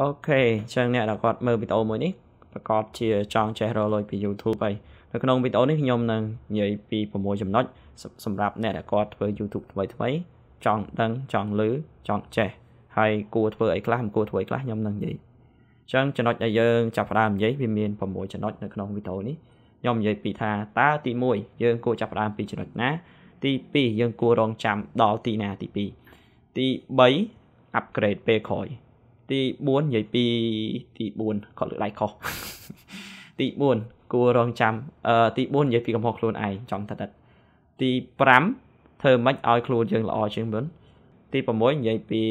អូខេអញ្ចឹងអ្នកដែលគាត់មើលវីដេអូមួយនេះប្រកបជាចង់ចេះរកលុយពី YouTube ហើយនៅក្នុងវីដេអូនេះខ្ញុំនឹងនិយាយពី6ចំណុចសម្រាប់អ្នកដែលគាត់ធ្វើ YouTube ថ្មីថ្មីចង់ដឹងចង់លឺចង់ចេះហើយគួរធ្វើអីខ្លះមិនគួរធ្វើអីខ្លះខ្ញុំនឹងនិយាយអញ្ចឹងចំណុចដែលយើងចាប់ផ្ដើមនិយាយវាមាន6ចំណុចនៅក្នុងវីដេអូនេះខ្ញុំនិយាយពីថាតើទី1យើងគួរចាប់ផ្ដើមពីចំណុចណាទី2យើងគួររងចាំដល់ទីណាទី2ទី3 upgrade ពេលក្រោយទី4និយាយពីទី4គាត់លើកដៃខុសទី4គួររងចាំអឺទី4និយាយពីកំហុសខ្លួនឯងចំតតិតទី5ធ្វើម៉េចឲ្យខ្លួនយើងល្អជាងមុនទី6និយាយពី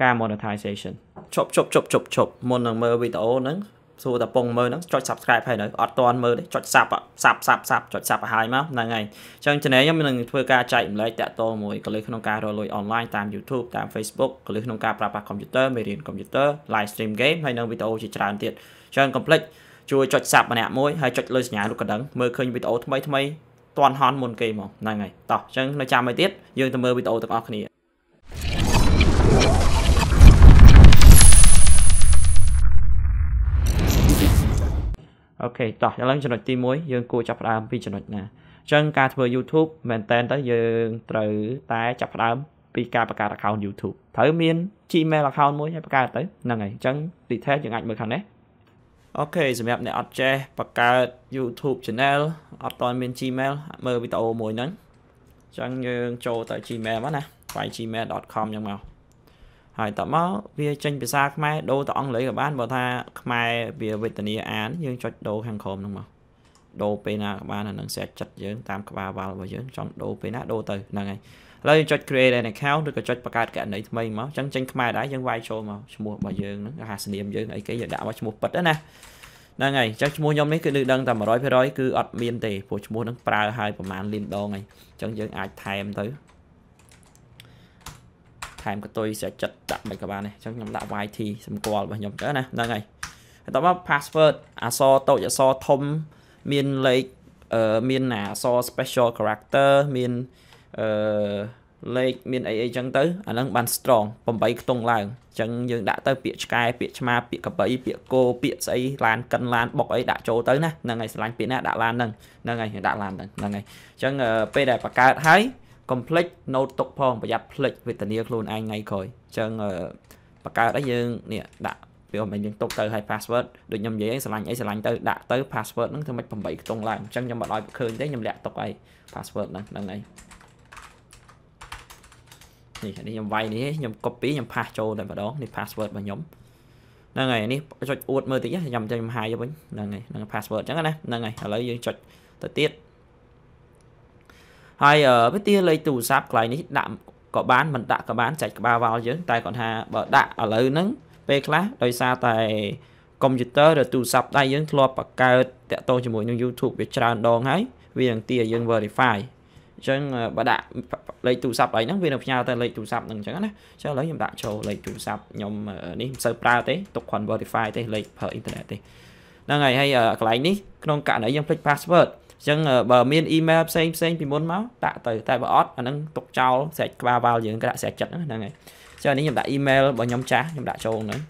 ការ monetization ជប់ជប់ជប់ជប់ជប់មុននឹងមើលវីដេអូហ្នឹងសួរតាពងមើលហ្នឹងចុច subscribe ហើយនៅអត់តន់មើលទេចុច sub sub sub sub ចុច sub ឲ្យមកហ្នឹងហើយអញ្ចឹង channel ខ្ញុំនឹងធ្វើការចែកម្លែកតាក់ទងមួយកលិះក្នុងការរកលុយ online តាម YouTube តាម Facebook កលិះក្នុងការប្រើប្រាស់ computer មេរៀនកុំព្យូទ័រ live stream game ហើយនិងវីដេអូជាច្រើនទៀតអញ្ចឹង complete ជួយចុច sub ម្នាក់មួយហើយចុចលើសញ្ញារូបកណ្ដឹងមើលឃើញវីដេអូថ្មីថ្មីតាន់ហន់មុនគេហ្មងហ្នឹងហើយតោះអញ្ចឹងនៅចាំឲ្យទៀតយើងទៅមើលវីដេអូទាំងអស់គ្នាអូខេតោះឥឡូវចំណុចទី1យើងគួរចាប់ផ្ដើមពីចំណុចណាអញ្ចឹងការធ្វើ YouTube មែនតែនទៅយើងត្រូវតែចាប់ផ្ដើមពីការបង្កើត account YouTube ត្រូវមាន Gmail account មួយហើយបង្កើតទៅហ្នឹងហើយអញ្ចឹង detail យើងអាចមើលខាងនេះអូខេសម្រាប់អ្នកអត់ចេះបង្កើត YouTube channel អត់ទាន់មាន Gmail មើលវីដេអូមួយហ្នឹងអញ្ចឹងយើងចូលទៅ Gmail មកណា file gmail.com យ៉ាងមកហើយតមកវាចេញភាសាខ្មែរដូរទៅអង់គ្លេសក៏បានបើថាខ្មែរវាវេទនាអានយើងចុចដូរខាងក្រោមហ្នឹងមកដូរពេលណាក៏បានអានឹងស្រេចចិត្តយើងតាមក្បាលវ៉ាល់របស់យើងចង់ដូរពេលណាដូរទៅហ្នឹងហើយឥឡូវយើងចុច create an account ឬក៏ចុចបង្កើតកណីថ្មីមកអញ្ចឹងចេញខ្មែរដែរយើងវាយចូលមកឈ្មោះរបស់យើងហ្នឹងហាសនាមយើងអីគេយើងដាក់មកឈ្មោះពិតណាហ្នឹងហើយចឹងឈ្មោះខ្ញុំនេះគឺនឹងដឹងតែ100%គឺអត់មានទេព្រោះឈ្មោះហ្នឹងប្រើហើយប្រហែលលានដងហើយអញ្ចឹងយើងអាចថែមទៅថែមកតុយស្រេចចិត្តដាក់មិនក៏បានដែរអញ្ចឹងខ្ញុំដាក់ YT សម្គាល់របស់ខ្ញុំទៅណាហ្នឹងហើយបន្ទាប់មក password អក្សរតូចអក្សរធំមានលេខអឺមានអក្សរ special character មានអឺលេខមានអីអីចឹងទៅអាហ្នឹងបាន strong 8ខ្ទង់ឡើងអញ្ចឹងយើងដាក់ទៅពាក្យឆ្កែពាក្យឆ្មាពាក្យកបៃពាក្យគោពាក្យស្អីឡានកិនឡានបុកអីដាក់ចូលទៅណាហ្នឹងហើយស្រឡាញ់ពាក្យណាដាក់ឡានហ្នឹងហ្នឹងហើយដាក់ឡានហ្នឹងហ្នឹងហើយអញ្ចឹងពេលដែលបង្កើតហើយកុំភ្លេច note ទុកផងប្រយ័ត្នភ្លេចវេទនាខ្លួនឯងថ្ងៃក្រោយអញ្ចឹងបង្កើតឲ្យយើងនេះដាក់ពីអមយើងទុកទៅឲ្យ password ដូចខ្ញុំនិយាយស្រឡាញ់អីស្រឡាញ់ទៅដាក់ទៅ password ហ្នឹងធ្វើម៉េច8ខ្ទង់ឡើងអញ្ចឹងខ្ញុំមិនឲ្យឃើញទេខ្ញុំលាក់ទុកឲ្យ password ហ្នឹងហ្នឹងឯងនេះនេះខ្ញុំវាយនេះខ្ញុំ copy ខ្ញុំ pass ចូលតែម្ដងនេះ password របស់ខ្ញុំហ្នឹងហើយនេះចុចអួតមើលតិចខ្ញុំចាំខ្ញុំហាយវិញហ្នឹងហើយហ្នឹង password អញ្ចឹងណាហ្នឹងហើយឥឡូវយើងចុចទៅទៀតហើយវាទាលេខទូរស័ព្ទកន្លែងនេះដាក់ក៏បានមិនដាក់ក៏បានចែកក្បាលវ៉ាល់យើងតែគាត់ថាបើដាក់ឥឡូវហ្នឹងពេលខ្លះដោយសារតែកុំព្យូទ័រឬទូរស័ព្ទដៃយើងធ្លាប់បង្កើតតាក់ទងជាមួយនឹង YouTube វាច្រើនដងហើយវានឹងទាយើង verify អញ្ចឹងបើដាក់លេខទូរស័ព្ទអីហ្នឹងវានឹងផ្ញើទៅលេខទូរស័ព្ទហ្នឹងអញ្ចឹងណាចុះឥឡូវខ្ញុំដាក់ចូលលេខទូរស័ព្ទខ្ញុំនេះមិនសូវប្រើ ទេទុកគ្រាន់ verify ទេលេខប្រើអ៊ីនធឺណិតទេហ្នឹងហើយហើយកន្លែងនេះក្នុងករណីយើងភ្លេច password អញ្ចឹងបើមានអ៊ីមែលផ្សេងផ្សេងពីមុនមកដាក់ទៅ តែបើអត់អាហ្នឹងទុកចោលស្រេចក្បាលវ៉ាល់យើងក្រាក់ស្រេចចិត្តហ្នឹងហើយចុះនេះខ្ញុំដាក់អ៊ីមែលរបស់ខ្ញុំចាស់ខ្ញុំដាក់ចូលហ្នឹង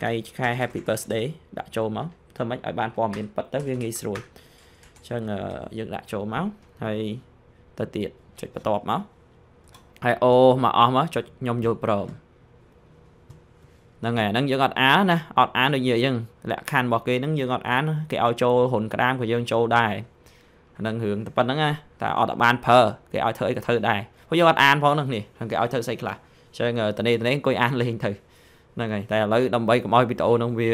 ថ្ងៃខែ Happy Birthday ដាក់ចូលមកធ្វើម៉េចឲ្យបានព័ត៌មានពិតទៅវាងាយស្រួលអញ្ចឹងយើងដាក់ចូលមកហើយទៅទៀតចុចបន្តមកហើយអូមកអស់មកចុចខ្ញុំយល់ព្រមហ្នឹងហើយអាហ្នឹងយើងអត់អានណាអត់អានដូចយើងអញ្ចឹងលក្ខខណ្ឌរបស់គេហ្នឹងយើងអត់អានគេឲ្យចូលហ៊ុនក្តាមក៏យើងចូលដែរអានឹងរឿងតែប៉ុណ្្នឹងណាតែអត់បានប្រើគេឲ្យធ្វើអីក៏ធ្វើដែរព្រោះយើងអត់អានផងនោះនេះគេឲ្យធ្វើស្អីខ្លះចឹងតនេះតនេះអង្គុយអានលេងទៅហ្នឹងហើយតែឥឡូវដើម្បីកុំឲ្យវីដេអូនឹងវា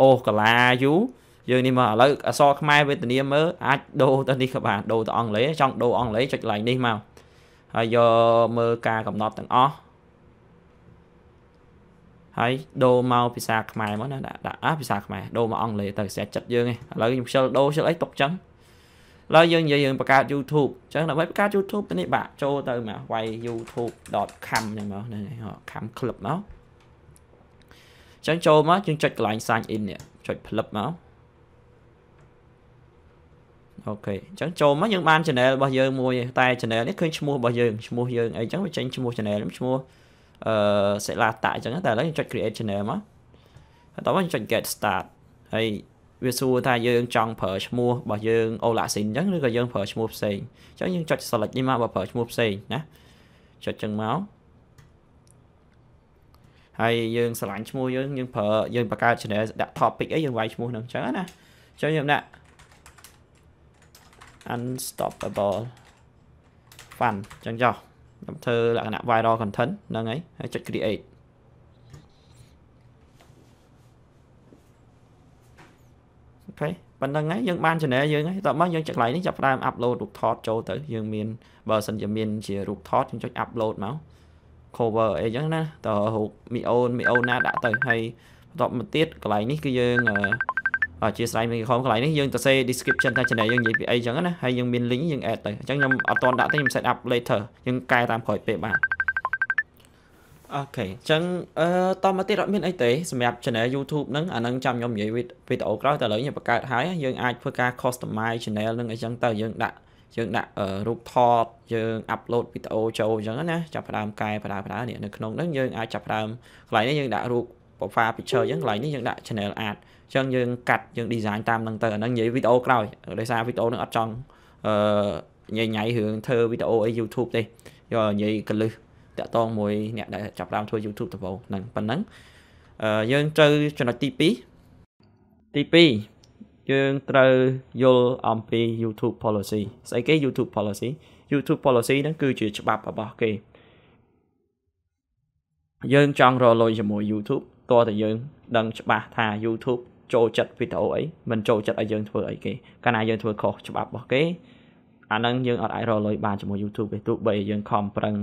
អូសកាឡាយូរយើងនេះមកឥឡូវអសរខ្មែរវេទនាមើលអាចដូរទៅនេះក៏បានដូរទៅអង់គ្លេសចង់ដូរអង់គ្លេសចុច line នេះមកហើយយកមើលការកំណត់ទាំងអស់ហើយដូរមកភាសាខ្មែរមកណាដាក់ដាក់ភាសាខ្មែរដូរមកអង់គ្លេសទៅស្អាតចិត្តយើងឯងឥឡូវខ្ញុំខ្ជិលដូរខ្ជិលអីຕົកចឹងឡើយយើងនិយាយរឿងបង្កើត YouTube អញ្ចឹងដើម្បីបង្កើត YouTube នេះបាក់ចូលទៅមកវាយ youtube.com អញ្ចឹងមកហ្នឹងហើយ cam club មកអញ្ចឹងចូលមកយើងចុចកន្លែង sign in នេះចុច flip មកអូខេអញ្ចឹងចូលមកយើងបាន channel របស់យើងមួយតែ channel នេះឃើញឈ្មោះរបស់យើងឈ្មោះយើងអីអញ្ចឹងវាចេញឈ្មោះ channel ឈ្មោះអឺសិលាតាអញ្ចឹងតែឥឡូវយើងចុច create channel មកហើយតោះយើងចុច get start ហើយវាសួរថាយើងចង់ប្រើឈ្មោះរបស់យើងអូឡាស៊ីនអញ្ចឹងឬក៏យើងប្រើឈ្មោះផ្សេងអញ្ចឹងយើងចុច select នេះមកបើប្រើឈ្មោះផ្សេងណាចុចអញ្ចឹងមកហើយយើងស្រឡាញ់ឈ្មោះយើងយើងប្រើយើងបង្កើត channel ដាក់ topic អីយើងវាយឈ្មោះនឹងអញ្ចឹងណាអញ្ចឹងខ្ញុំដាក់ unstoppable fun អញ្ចឹងចុះខ្ញុំធ្វើលក្ខណៈ viral content ហ្នឹងហើយហើយចុច create ខេប៉ុណ្្នឹងហើយយើងបាន channel យើងហើយតោះមកយើងចាក់កន្លែងនេះចាប់ផ្ដើម upload រូបថតចូលទៅយើងមានបើសិនជាមានជារូបថតយើងចុច upload មក cover អីចឹងណាតើរូបមីអូនមីអូនណាដាក់ទៅហើយបន្ទាប់មកទៀតកន្លែងនេះគឺយើងអធិស្ឋានមីខំកន្លែងនេះយើងទៅសេ description ថា channel យើងនិយាយពីអីចឹងណាហើយយើងមាន link យើង add ទៅអញ្ចឹងខ្ញុំអត់ទាន់ដាក់ទេខ្ញុំ set up later យើងកែតាមក្រោយពេលបាទអូខេអញ្ចឹងអឺតមកទៀតអត់មានអីទេសម្រាប់ channel YouTube ហ្នឹងអានឹងចាំខ្ញុំនិយាយវីដេអូក្រោយតែឥឡូវខ្ញុំបង្កើតហើយយើងអាចធ្វើការ customize channel ហ្នឹងអញ្ចឹងទៅយើងដាក់យើងដាក់រូបថតយើង upload វីដេអូចូលអញ្ចឹងណាចាប់ផ្ដើមកែបដាបដានេះនៅក្នុងហ្នឹងយើងអាចចាប់ផ្ដើមកន្លែងនេះយើងដាក់រូប profile picture អញ្ចឹងកន្លែងនេះយើងដាក់ channel art អញ្ចឹងយើងកាត់យើង design តាមហ្នឹងទៅអាហ្នឹងនិយាយវីដេអូក្រោយដោយសារវីដេអូហ្នឹងអត់ចង់អឺញ៉ៃញ៉ៃរឿងធ្វើវីដេអូអី YouTube ទេយកនិយាយកលឹះតាក់ទងមួយអ្នកដែលចាប់ដើមធ្វើ YouTube ដំបូងហ្នឹងប៉ុណ្ណឹងយើងត្រូវចំណុចទី2ទី2យើងត្រូវយល់អំពី YouTube policy ស្អីគេ YouTube policy YouTube policy ហ្នឹងគឺជាច្បាប់របស់គេយើងចង់រលុយជាមួយ YouTube តើតើយើងដឹងច្បាស់ថា YouTube ចូលចិត្តវីដេអូអីមិនចូលចិត្តឲ្យយើងធ្វើអីគេកាលណាយើងធ្វើខុសច្បាប់របស់គេអាហ្នឹងយើងអត់អាចរលុយបានជាមួយ YouTube ទេទោះបីយើងខំប្រឹង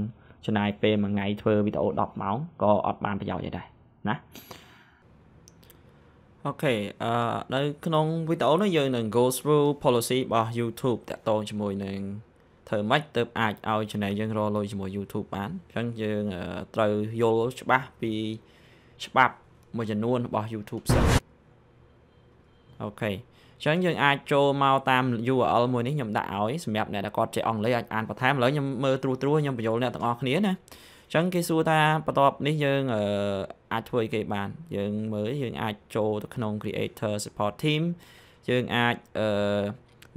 ច្នៃពេលមួយថ្ងៃធ្វើវីដេអូ10ម៉ោងក៏អត់បានប្រយោជន៍អីដែរណាអូខេអឺនៅ ក្នុងវីដេអូនេះយើងនឹង go through policy របស់ YouTube តាក់ទងជាមួយនឹងធ្វើម៉េចទៅអាចឲ្យ channel យើងរកលុយជាមួយ YouTube បានអញ្ចឹងយើងត្រូវយល់ច្បាស់ពីច្បាប់មួយចំនួនរបស់ YouTube សិនអូខេចឹងយើងអាចចូលមកតាម URL មួយនេះខ្ញុំដាក់ឲ្យសម្រាប់អ្នកដែលគាត់ចេះអង់គ្លេសអាចអានបន្ថែមឥឡូវខ្ញុំមើលត្រួសត្រាសខ្ញុំបញ្យល់អ្នកទាំងអស់គ្នាណាចឹងគេសួរថាបន្ទាប់នេះយើងអាចធ្វើអីគេបាន យើងមើលយើងអាចចូលទៅក្នុង creator support team យើងអាច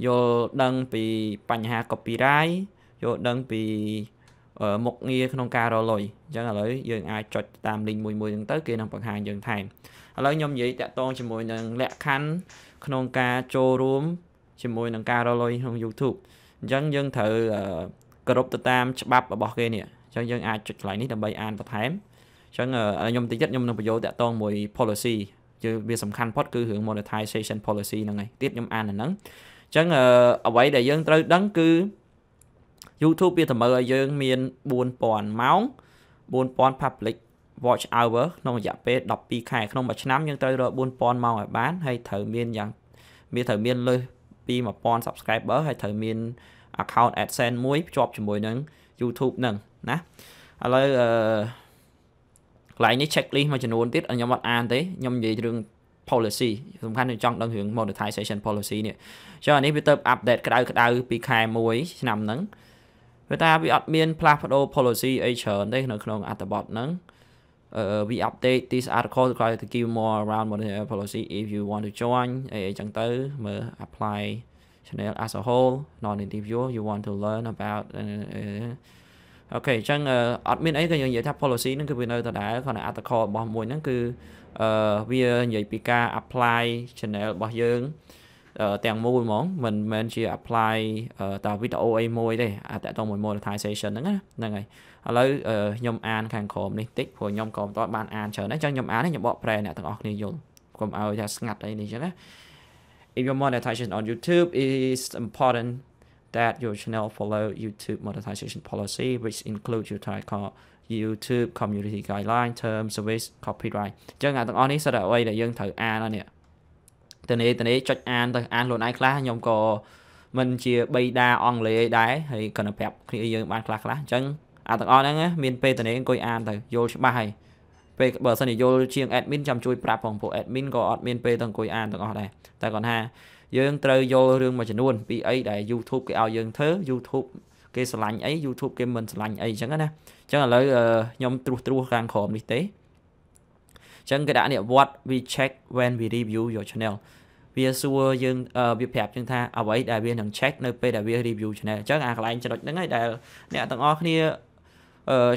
យល់ដឹងពីបញ្ហា copyright យល់ដឹងពីមុខងារក្នុងការរលុយអញ្ចឹងឥឡូវយើងអាចចុចតាម link មួយមួយហ្នឹងទៅគេនឹងបង្ហាញយើងថែមឥឡូវខ្ញុំនិយាយតាក់ទងជាមួយនឹងលក្ខខណ្ឌក្នុងការចូលរួមជាមួយនឹងការរលុយក្នុង YouTube អញ្ចឹងយើងត្រូវគោរពទៅតាម ច្បាប់របស់គេនេះអញ្ចឹងយើងអាចចុចខ្លាញ់នេះដើម្បីអានបន្ថែមអញ្ចឹងខ្ញុំតិចទៀតខ្ញុំនឹងបញ្ចូលតាក់ទងមួយ policy គឺវាសំខាន់ផុតគឺរឿង monetization policy ហ្នឹងឯងទៀតខ្ញុំអានអាហ្នឹងអញ្ចឹងអ្វីដែលយើងត្រូវដឹងគឺ YouTube វាតម្រូវឲ្យយើង មាន4000ម៉ោង4000 public watch hour ក្នុងរយៈពេល12ខែក្នុងមួយឆ្នាំយើងត្រូវរក4000ម៉ោងឲ្យបានហើយត្រូវមានយ៉ាង មានត្រូវមានលើសពី1000 subscriber ហើយត្រូវមាន account AdSense មួយភ្ជាប់ជាមួយនឹង YouTube នឹងណាឥឡូវអឺកន្លែងនេះ checklist មួយចំនួនទៀតខ្ញុំអត់អានទេខ្ញុំនិយាយរឿង policy សំខាន់ខ្ញុំចង់ដឹងរឿង monetization policy នេះចុះអានេះវាទៅ update ក្តៅក្តៅពីខែ1ឆ្នាំហ្នឹងព្រោះតែវាអត់មានផ្លាស់ប្ដូរ policy អីច្រើនទេនៅក្នុងអត្ថបទហ្នឹង uh, we update this article to give more around monetary policy if you want to join អីចឹងទៅមើល apply channel as a whole non individual you want to learn about អូខេអញ្ចឹងអត់មានអីក៏យើងនិយាយថា policy ហ្នឹងគឺវានៅដដែលគ្រាន់តែ article របស់មួយហ្នឹងគឺអឺវានិយាយពីការ apply channel របស់យើងទាំងមូលហ្មងមិនមែនជា apply តាវីដេអូអីមួយទេអាតតងមួយ monetization ហ្នឹងណាហ្នឹងហើយឥឡូវខ្ញុំអានខាងក្រោមនេះតិចព្រោះខ្ញុំក៏មិនទាន់បានអានច្រើនដែរចង់ខ្ញុំអាននេះខ្ញុំបកប្រែអ្នកទាំងអស់គ្នាយល់កុំឲ្យថាស្ងាត់អីនេះចឹងណា If your monetization on YouTube is important that your channel follow YouTube monetization policy which includes your title YouTube community guideline terms service copyright ចឹងអាទាំងអស់នេះសិតតែអ្វីដែលយើងត្រូវអានហ្នឹងទៅនេះទៅនេះចុចអានទៅអានខ្លួនឯងខ្លះខ្ញុំក៏មិនជាបីដាអង់គ្លេសដែរហើយគាត់ប្រាប់គ្នាយើងបានខ្លះខ្លះអញ្ចឹងអាទាំងអស់ហ្នឹងមានពេលតនេអង្គុយអានទៅយល់ច្បាស់ហើយពេលបើសិនជាយល់ជាង admin ចាំជួយប្រាប់ផងពួក admin ក៏អត់មានពេលទៅអង្គុយអានទាំងអស់ដែរតែគាត់ថាយើងត្រូវយល់រឿងមួយចំនួនពីអីដែល YouTube គេឲ្យយើងធ្វើ YouTube គេស្រឡាញ់អី YouTube គេមិនស្រឡាញ់អីអញ្ចឹងណាអញ្ចឹងឥឡូវខ្ញុំត្រួសត្រួសខាងក្រោមនេះទេអញ្ចឹងគេដាក់នេះ what we check when we review your channel វាសួរយើងវាប្រាប់យើងថាអ្វីដែលវានឹង check នៅពេលដែលវា review channel អញ្ចឹងអាកន្លែងចំណុចហ្នឹងឯងដែលអ្នកទាំងអស់គ្នា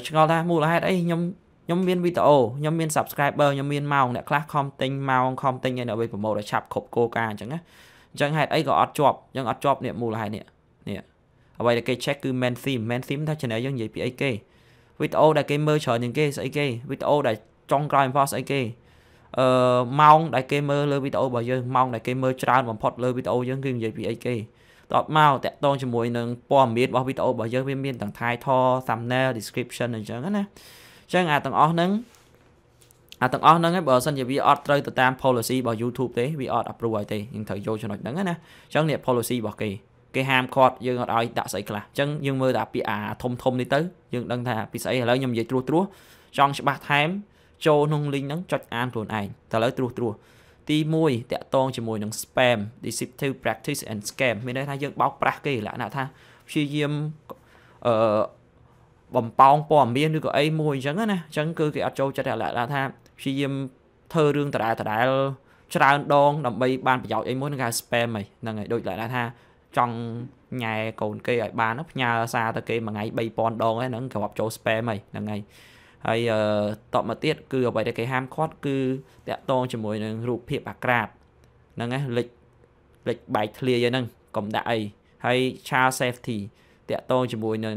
ឆ្ងល់ថាមូលហេតុអីខ្ញុំខ្ញុំមានវីដេអូខ្ញុំមាន subscriber ខ្ញុំមានម៉ោងអ្នកខ្លះខំទិញម៉ោងខំទិញឲ្យអ្នកវិញប្រម៉ូទឲ្យឆាប់គ្រប់គោលការណ៍អញ្ចឹងណាអញ្ចឹងហេតុអីក៏អត់ជាប់យើងអត់ជាប់នេះមូលហេតុនេះនេះអ្វីដែលគេ check គឺ main theme main theme ថា channel យើងនិយាយពីអីគេវីដេអូដែលគេមើលច្រើនជាងគេស្អីគេវីដេអូដែលចុងក្រោយបំផុតស្អីគេអឺម៉ោងដែលគេមើលលើវីដេអូរបស់យើងម៉ោងដែលគេមើលច្រើនបំផុតលើវីដេអូយើងគឺនិយាយពីអីគេតបមកតាក់ទងជាមួយនឹងព័ត៌មានរបស់វីដេអូរបស់យើងវាមានទាំង title thumbnail description អញ្ចឹងណាអញ្ចឹងអាទាំងអស់ហ្នឹងអាទាំងអស់ហ្នឹងបើសិនជាវាអត់ត្រូវទៅតាម policy របស់ YouTube ទេវាអត់ approve ឲ្យ ទេយើងត្រូវយកចំណុចហ្នឹងណាអញ្ចឹងនេះ policy របស់គេគេហាមឃាត់យើងអត់ឲ្យដាក់ស្អីខ្លះអញ្ចឹងយើងមើលតែពាក្យអាធំធំនេះទៅយើងដឹងថាពីស្អីឥឡូវខ្ញុំនិយាយត្រួសត្រាសចង់ច្បាស់ថែមចូលក្នុង link ហ្នឹងចុចអានខ្លួនឯងតែឥឡូវត្រួសត្រាសទី1តកតងជាមួយនឹង spam deceptive practice and scam មានន័យថាយើងបោកប្រាស់គេលក្ខណៈថាព្យាយាមអឺបំប៉ោងព័ត៌មានឬក៏អីមួយអញ្ចឹងណាអញ្ចឹងគឺគេអត់ចូលចិត្តលក្ខណៈថាព្យាយាមធ្វើរឿងដដែលដដែលច្រើនដង ដើម្បីបានប្រយោជន៍អីមួយនឹងគេ spam ហីហ្នឹងហើយដូចលក្ខណៈថាចង់ញ៉ែកូនគេឲ្យបានផ្ញើសារទៅគេមួយថ្ងៃ3000ដងហ្នឹងគ្រាប់ចូល spam ហីហ្នឹងហើយហើយតបមកទៀតគឺអ្វីដែលគេហាមឃាត់គឺតាក់ទងជាមួយនឹងរូបភាពអាក្រាតហ្នឹងណាលិចលិចបែកធ្លាយហ្នឹងកុំដាក់អីហើយ child safety តាក់ទងជាមួយនឹង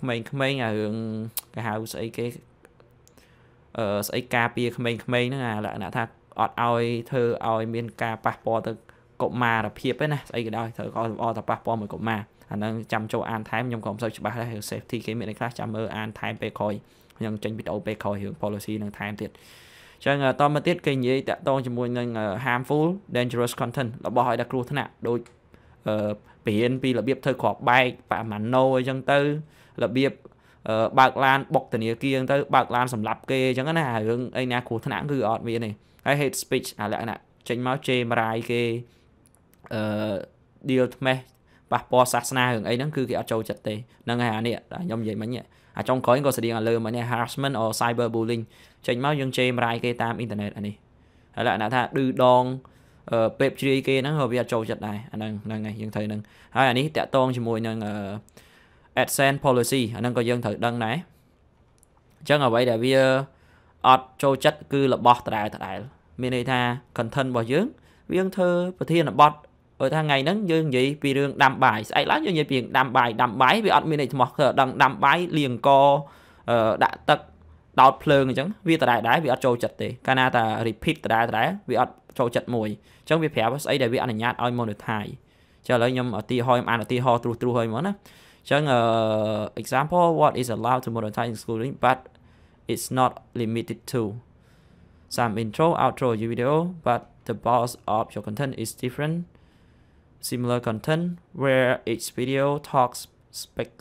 ក្មេងៗអារឿងគេហៅស្អីគេអឺស្អីការពារក្មេងៗហ្នឹងអាលក្ខណៈថាអត់ឲ្យធ្វើឲ្យមានការប៉ះពាល់ទៅកុមារភាពហ្នឹងណាស្អីក៏ដោយត្រូវអត់តែប៉ះពាល់មួយកុមារអានឹងចាំចូលអានថែមខ្ញុំក៏មិនសូវច្បាស់ដែររឿង safety គេមានអីខ្លះចាំមើលអានថែមពេលក្រោយខ្ញុំចេញវីដេអូពេលក្រោយរឿង policy នឹងថែមទៀតចឹងតមកទៀតគេនិយាយតាក់ទងជាមួយនឹង harmful dangerous content របស់ឲ្យដល់គ្រោះថ្នាក់ដូចបរៀនពីរបៀបធ្វើក្របបែកបម៉ាណូអីចឹងទៅរបៀបបើកឡានបុកធនាគារទៅបើកឡានសម្លាប់គេអញ្ចឹងណារឿងអីណាគ្រោះថ្នាក់គឺអត់មានទេហើយ hate speech អាលក្ខណៈចេញមកជេរមរាយគេអឺ deal ថ្មេះប៉ះពាល់សាសនារឿងអីហ្នឹងគឺគេអត់ចូលចិត្តទេហ្នឹងហើយអានេះខ្ញុំនិយាយមិញអាចុងក្រោយក៏ស្តីងឲ្យលើមិញ harassment or cyber bullying ចេញមកយើងជេរម្រាយគេតាមអ៊ីនធឺណិតអានេះហើយលក្ខណៈថាឌឺដងពេបជ្រាយគេហ្នឹងក៏វាអត់ចូលចិត្តដែរអាហ្នឹងហ្នឹងហើយយើងត្រូវហ្នឹងហើយអានេះតាក់ទងជាមួយនឹង AdSense policy អាហ្នឹងក៏យើងត្រូវដឹងដែរអញ្ចឹងអ្វីដែលវាអត់ចូលចិត្តគឺរបស់ដដែលដដែល មានន័យថា content របស់យើងវាយើងធ្វើប្រធានបទព្រោះថាថ្ងៃហ្នឹងយើងនិយាយពីរឿងដាំបាយស្អែកឡើងយើងនិយាយពីដាំបាយដាំបាយវាអត់មានអីថ្មោះគឺអត់ដឹងដាំបាយលាងកដាក់ទឹកដោតភ្លើងអញ្ចឹងវាដដែលដែរវាអត់ចូលចិត្តទេកាលណាតា repeat ដដែលដដែលវាអត់ចូលចិត្តមួយអញ្ចឹងវាប្រាប់ស្អីដែលវាអនុញ្ញាតឲ្យ monetize ចឹងឥឡូវខ្ញុំឧទាហរណ៍ខ្ញុំអានឧទាហរណ៍ត្រួសត្រួសឲ្យមកណាចឹង example what is allowed to monetize in schooling but it's not limited to some intro outro your video but the boss of your content is different similar content where each video talks spec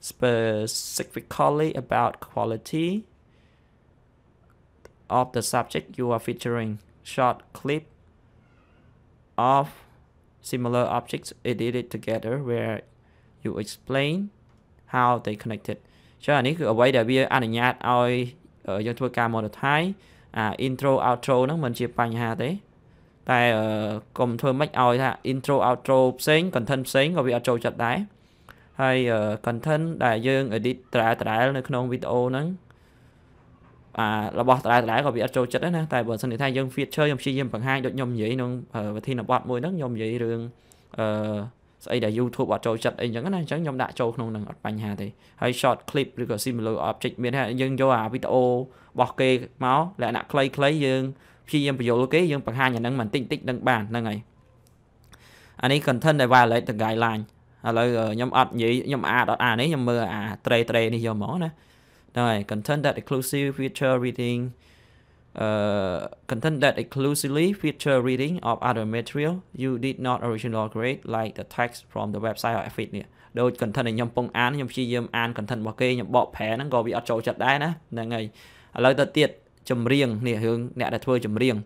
specifically about quality of the subject you are featuring, short clip of similar objects edited together where you explain how they connected ចឹងអានេះគឺអ្វីដែលវាអនុញ្ញាតឲ្យយើងធ្វើការ modify អា intro outro ហ្នឹងមិនជាបញ្ហាទេតែកុំធ្វើម៉េចឲ្យថា intro outro ផ្សេង content ផ្សេងក៏វាអត់ចូលចិត្តដែរហើយ content ដែលយើង edit ត្រាត្រាលនៅក្នុងវីដេអូហ្នឹងអារបស់ត្រាត្រាលក៏វាអត់ចូលចិត្តដែរណាតែបើសិនថាយើង feature ខ្ញុំព្យាយាមបង្ហាញដូចខ្ញុំនិយាយក្នុងវិធីនបត់មួយហ្នឹងខ្ញុំនិយាយរឿងអឺស្អីដែល YouTube អត់ចូលចិត្តអីចឹងណាអញ្ចឹងខ្ញុំដាក់ចូលក្នុងនឹងអត់បញ្ហាទេហើយ short clip ឬក៏ similar object មានថាយើងយកអាវីដេអូរបស់គេមកលក្ខណៈខ្លីៗយើងព្យាយាមបញ្យល់គេយើងបង្ហាញអាហ្នឹងបន្តិចបន្តិចដឹងបានហ្នឹងហើយអានេះ content ដែល violate the guideline ឥឡូវខ្ញុំអត់និយាយខ្ញុំអាចអត់អានេះខ្ញុំមើលអា tray tray នេះយកហ្មងណាហ្នឹងហើយ content that inclusive feature reading uh, content that exclusively feature reading of other material you did not originally create like the text from the website or affiliate នេះដូច content ដែលខ្ញុំពងអានខ្ញុំព្យាយាមអាន content របស់គេខ្ញុំបកប្រែហ្នឹងក៏វាអត់ចូលចិត្តដែរណាហ្នឹងហើយឥឡូវទៅទៀតចម្រៀងនេះរឿងអ្នកដែលធ្វើចម្រៀង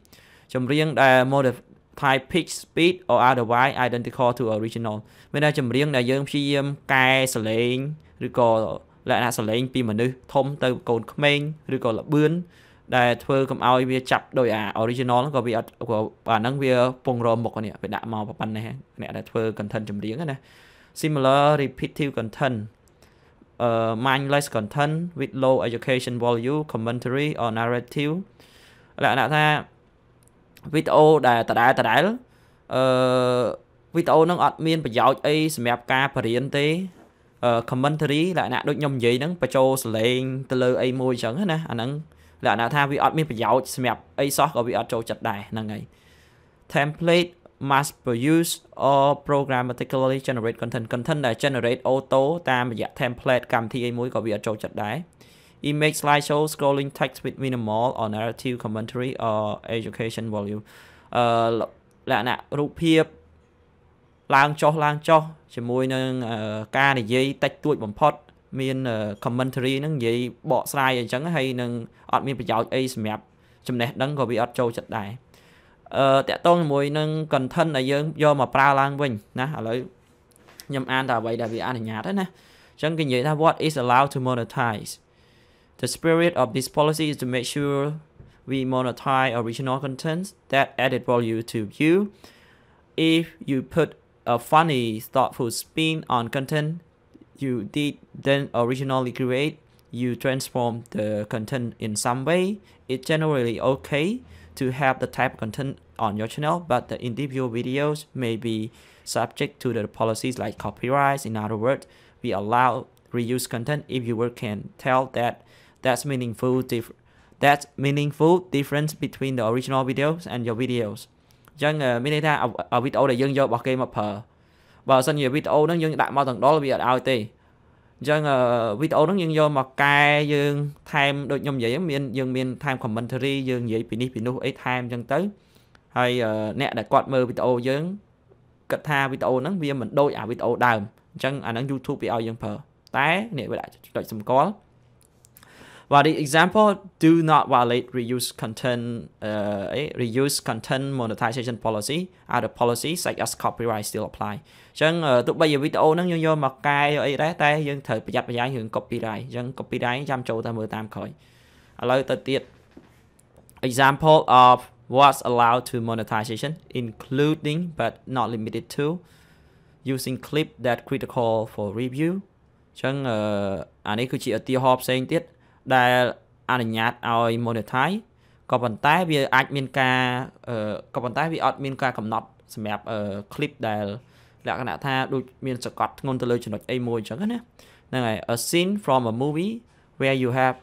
ចម្រៀងដែល modify pitch speed or otherwise identical to original មានតែចម្រៀងដែលយើងព្យាយាមកែសលេងឬក៏លក្ខណៈសលេង ពីមនុស្សធំទៅកូនក្មេងឬក៏ល្បឿនដែលធ្វើកុំឲ្យវាចាប់ដោយអា original ក៏វាអត់អាហ្នឹងវា ពងរមុខនេះវាដាក់មកប៉ុណ្ណេះអ្នកដែលធ្វើ content ចម្រៀងណា similar repetitive content uh, mindless content with low education value commentary or narrative លក្ខណៈថាវីដេអូដែលដដែលដដែលអឺវីដេអូនឹងអត់មានប្រយោជន៍អីសម្រាប់ការបរៀនទេ commentary លក្ខណៈដូចខ្ញុំនិយាយហ្នឹងបញ្ចូលសលេងទៅលើអីមួយអញ្ចឹងណាអាហ្នឹងលក្ខណៈថាវាអត់មានប្រយោជន៍សម្រាប់អីសោះក៏វាអត់ចូលចិត្តដែរហ្នឹងហើយ template mass produce or programmatically generate content content ដែល generate auto តាមរយៈ template កម្មវិធីអីមួយក៏វាអត់ចូលចិត្តដែរ image slideshow scrolling text with minimal or narrative commentary or education value អឺលក្ខណៈរូបភាពឡើងចុះឡើងចុះជាមួយនឹងការនិយាយតិចតួចបំផុតមាន commentary ហ្នឹងនិយាយបកស្រាយអីចឹងហើយនឹងអត់មានប្រយោជន៍អីសម្រាប់ចំណេះដឹងក៏វាអត់ចូលចិត្តដែរតាក់ទងជាមួយនឹង content ដែលយើងយកមកប្រើឡើងវិញណាឥឡូវខ្ញុំអានតែអ្វីដែលវាអនុញ្ញាតហ្នឹងណាអញ្ចឹងគេនិយាយថា what is allowed to monetize The spirit of this policy is to make sure we monetize original content that added value to you if you put a funny thoughtful spin on content you did then originally create you transform the content in some way it's generally okay to have the type of content on your channel, but the individual videos may be subject to the policies like copyrights. In other words, we allow reuse content if you can tell that that's meaningful that's meaningful difference between the original videos and your videos. ចឹងមានន័យថាវីដេអូដែលយើងយករបស់គេមកប្រើបើមិនជាវីដេអូហ្នឹងយើងដាក់មកទាំងដុលវាអត់ឲ្យទេអញ្ចឹងវីដេអូហ្នឹងយើងយកមកកែយើងថែមដូចខ្ញុំនិយាយមានយើងមានថែម commentary យើងនិយាយពីនេះពីនោះអីថែមអញ្ចឹងទៅហើយអ្នកដែលគាត់មើលវីដេអូយើងគិតថាវីដេអូហ្នឹងវាមិនដូចអាវីដេអូដើមអញ្ចឹងអាហ្នឹង YouTube វាឲ្យយើងប្រើតែនេះវាដាក់ចំណុចសម្គាល់ While the example do not violate reuse content, uh, reuse content monetization policy, other policies such as copyright still apply. អញ្ចឹងទោះបីជាវីដេអូហ្នឹងយើងយកមកកែយកអីដែរតែយើងត្រូវប្រយ័ត្នប្រយែងរឿង copyright អញ្ចឹង copyright ចាំចូលតាមមើលតាមក្រោយឥឡូវទៅទៀត example of what's allowed to monetization including but not limited to using clip that critical for review អញ្ចឹងអានេះគឺជាឧទាហរណ៍ផ្សេងទៀតដែលអនុញ្ញាតឲ្យ monetize ក៏ប៉ុន្តែវាអាចមានការក៏ប៉ុន្តែវាអត់មានការកំណត់សម្រាប់ clip ដែលលក្ខណៈថាដូចមានសកត់ធ្ងន់ទៅលើចំណុចអីមួយអញ្ចឹងណាហ្នឹងហើយ a scene from a movie where you have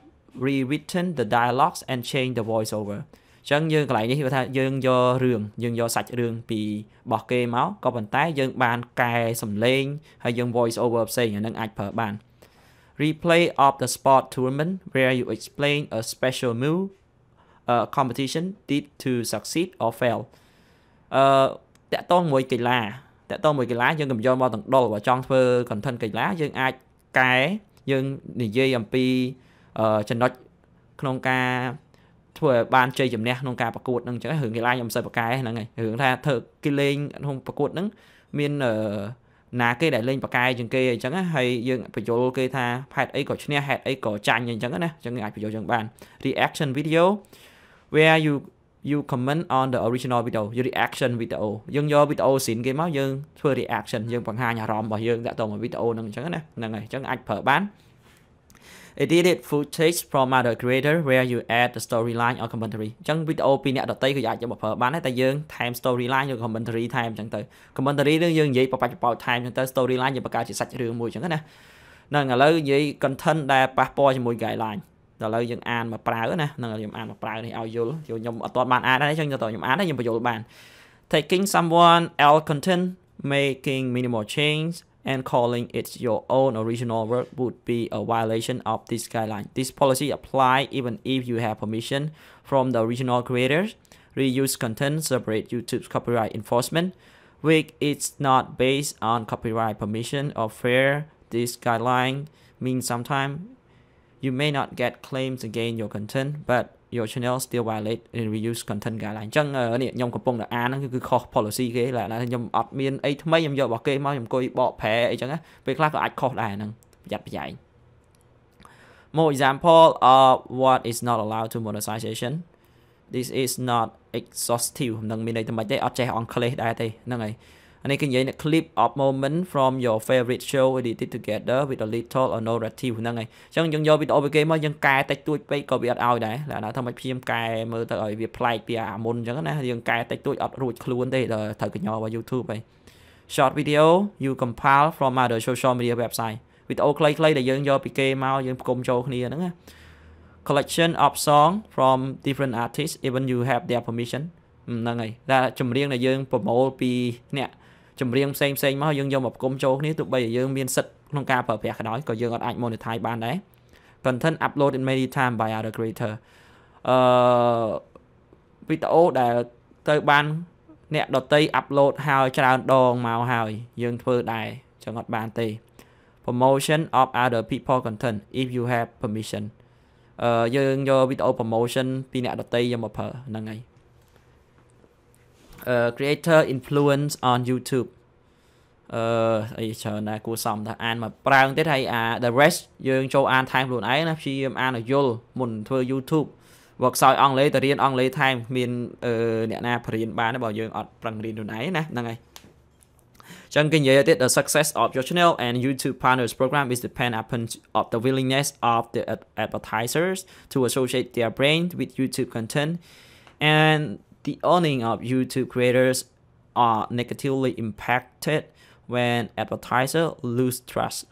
rewritten the dialogues and changed the voice over អញ្ចឹងយើងកន្លែងនេះគេថាយើងយករឿងយើងយកសាច់រឿងពីរបស់គេមកក៏ប៉ុន្តែយើងបានកែសំឡេងហើយយើង voice over ផ្សេងអានឹងអាចប្រើបាន replay of the sport tournament where you explain a special move a competition did to succeed or fail អឺតកតងមួយកីឡាតកតមួយកីឡាយើងកុំយកមកទាំងដុលបើចង់ធ្វើ content កីឡាយើងអាចកែយើងនិយាយអំពីចំណុចក្នុងការធ្វើឲ្យបានជ័យជំនះក្នុងការប្រកួតហ្នឹងអញ្ចឹងរឿងកីឡាខ្ញុំមិនសូវប្រកែហ្នឹងឯងរឿងថាធ្វើគេលេងក្នុងប្រកួតហ្នឹងមានណាគេដែលលេងប្រកែជាងគេអញ្ចឹងហើយយើងបញ្យលគេថាផែតអីក៏ឈ្នះហេតុអីក៏ចាញ់អញ្ចឹងណាអញ្ចឹងអាចបញ្យលចឹងបាន reaction video where you you comment on the original video យក reaction video យើងយកវីដេអូស៊ីនគេមកយើងធ្វើ reaction យើងបង្ហាញអារម្មណ៍របស់យើងតាក់ទងមួយវីដេអូហ្នឹងអញ្ចឹងណាហ្នឹងហើយអញ្ចឹងអាចប្រើបាន edited footage from other creator where you add the storyline or commentary អញ្ចឹងវីដេអូពីអ្នកដទៃក៏អាចយកមកប្រើបានដែរតែយើងថែម storyline ឬ commentary ថែមអញ្ចឹងទៅ commentary នឹងយើងនិយាយបបាច់បោចថែមអញ្ចឹងទៅ storyline យើងបង្កើតជាសាច់រឿងមួយអញ្ចឹងណាហ្នឹងឥឡូវនិយាយ content ដែលប៉ះពាល់ជាមួយ guideline taking someone else content making minimal change and calling it your own original work would be a violation of this guideline this policy applies even if you have permission from the original creators reuse content separate YouTube's copyright enforcement which is not based on copyright permission or fair this guideline means sometimes You may not get claims against your content, but your channel still violate and reuse content guideline អញ្ចឹងនេះខ្ញុំកំពុងតែអានហ្នឹងគឺខុស policy គេឡើយខ្ញុំអត់មានអីថ្មីខ្ញុំយករបស់គេមកខ្ញុំអង្គុយបកប្រែអីចឹងណាពេលខ្លះក៏អាចខុសដែរហ្នឹងប្រយ័ត្នប្រយែង More example of what is not allowed to monetization this is not exhaustive មិនដឹងមានន័យថាម៉េចទេអត់ចេះអង់គ្លេសដែរទេហ្នឹងហើយនេះគេនិយាយ clip of moment from your favorite show edited together with a little or no narrative ហ្នឹងហើយអញ្ចឹងយើងយកវីដេអូពីគេមកយើងកែតិចតួចពេកក៏វាអត់ឲ្យដែរឡើយណាថាមិនព្យាយាមកែមើលទៅឲ្យវាប្លែកពីអាមុនអញ្ចឹងណាយើងកែតិចតួចអត់រួចខ្លួនទេដល់ត្រូវកញ្ញោរបស់ YouTube ហើយ short video you compile from other social media website វីដេអូខ្លីៗដែលយើងយកពីគេមកយើងផ្គុំចូលគ្នាហ្នឹងណា collection of song from different artists even you have their permission ហ្នឹងហើយតែចម្រៀងដែលយើងប្រមូលពីអ្នកចម្រៀងផ្សេងផ្សេងមកយើងយកមកផ្គុំចូលគ្នាទោះបីយើងមានសិទ្ធិក្នុងការប្រើប្រាស់ក៏ដោយក៏យើងអាច monetize បានដែរ content uploaded in many time by other creator អឺវីដេអូដែលទៅបានអ្នកដតីអាប់ឡូតហើយច្រើនដងមកហើយយើងធ្វើដែរចឹងអត់បានទេ promotion of other people content if you have permission អឺយើងយកវីដេអូ promotion ពីអ្នកដតីយកមកប្រើហ្នឹងហើយ uh, creator influence on YouTube អឺអីច្រើនណាស់គួរសមថាអានមកប្រើទៀតហើយអា the rest យើងចូលអានថែមខ្លួនឯងណាព្យាយាមអានឲ្យយល់មុនធ្វើ YouTube មកខ្សោយអង់គ្លេសទៅរៀនអង់គ្លេសថែមគ្មានអឺអ្នកណាបរៀនបានទេបើយើងអត់ប្រឹងរៀនខ្លួនឯងណាហ្នឹងហើយចឹងគេនិយាយទៀត the success of your channel and YouTube partners program is depend upon of the willingness of the advertisers to associate their brand with YouTube content and the earning of YouTube creators are negatively impacted when advertisers lose trust.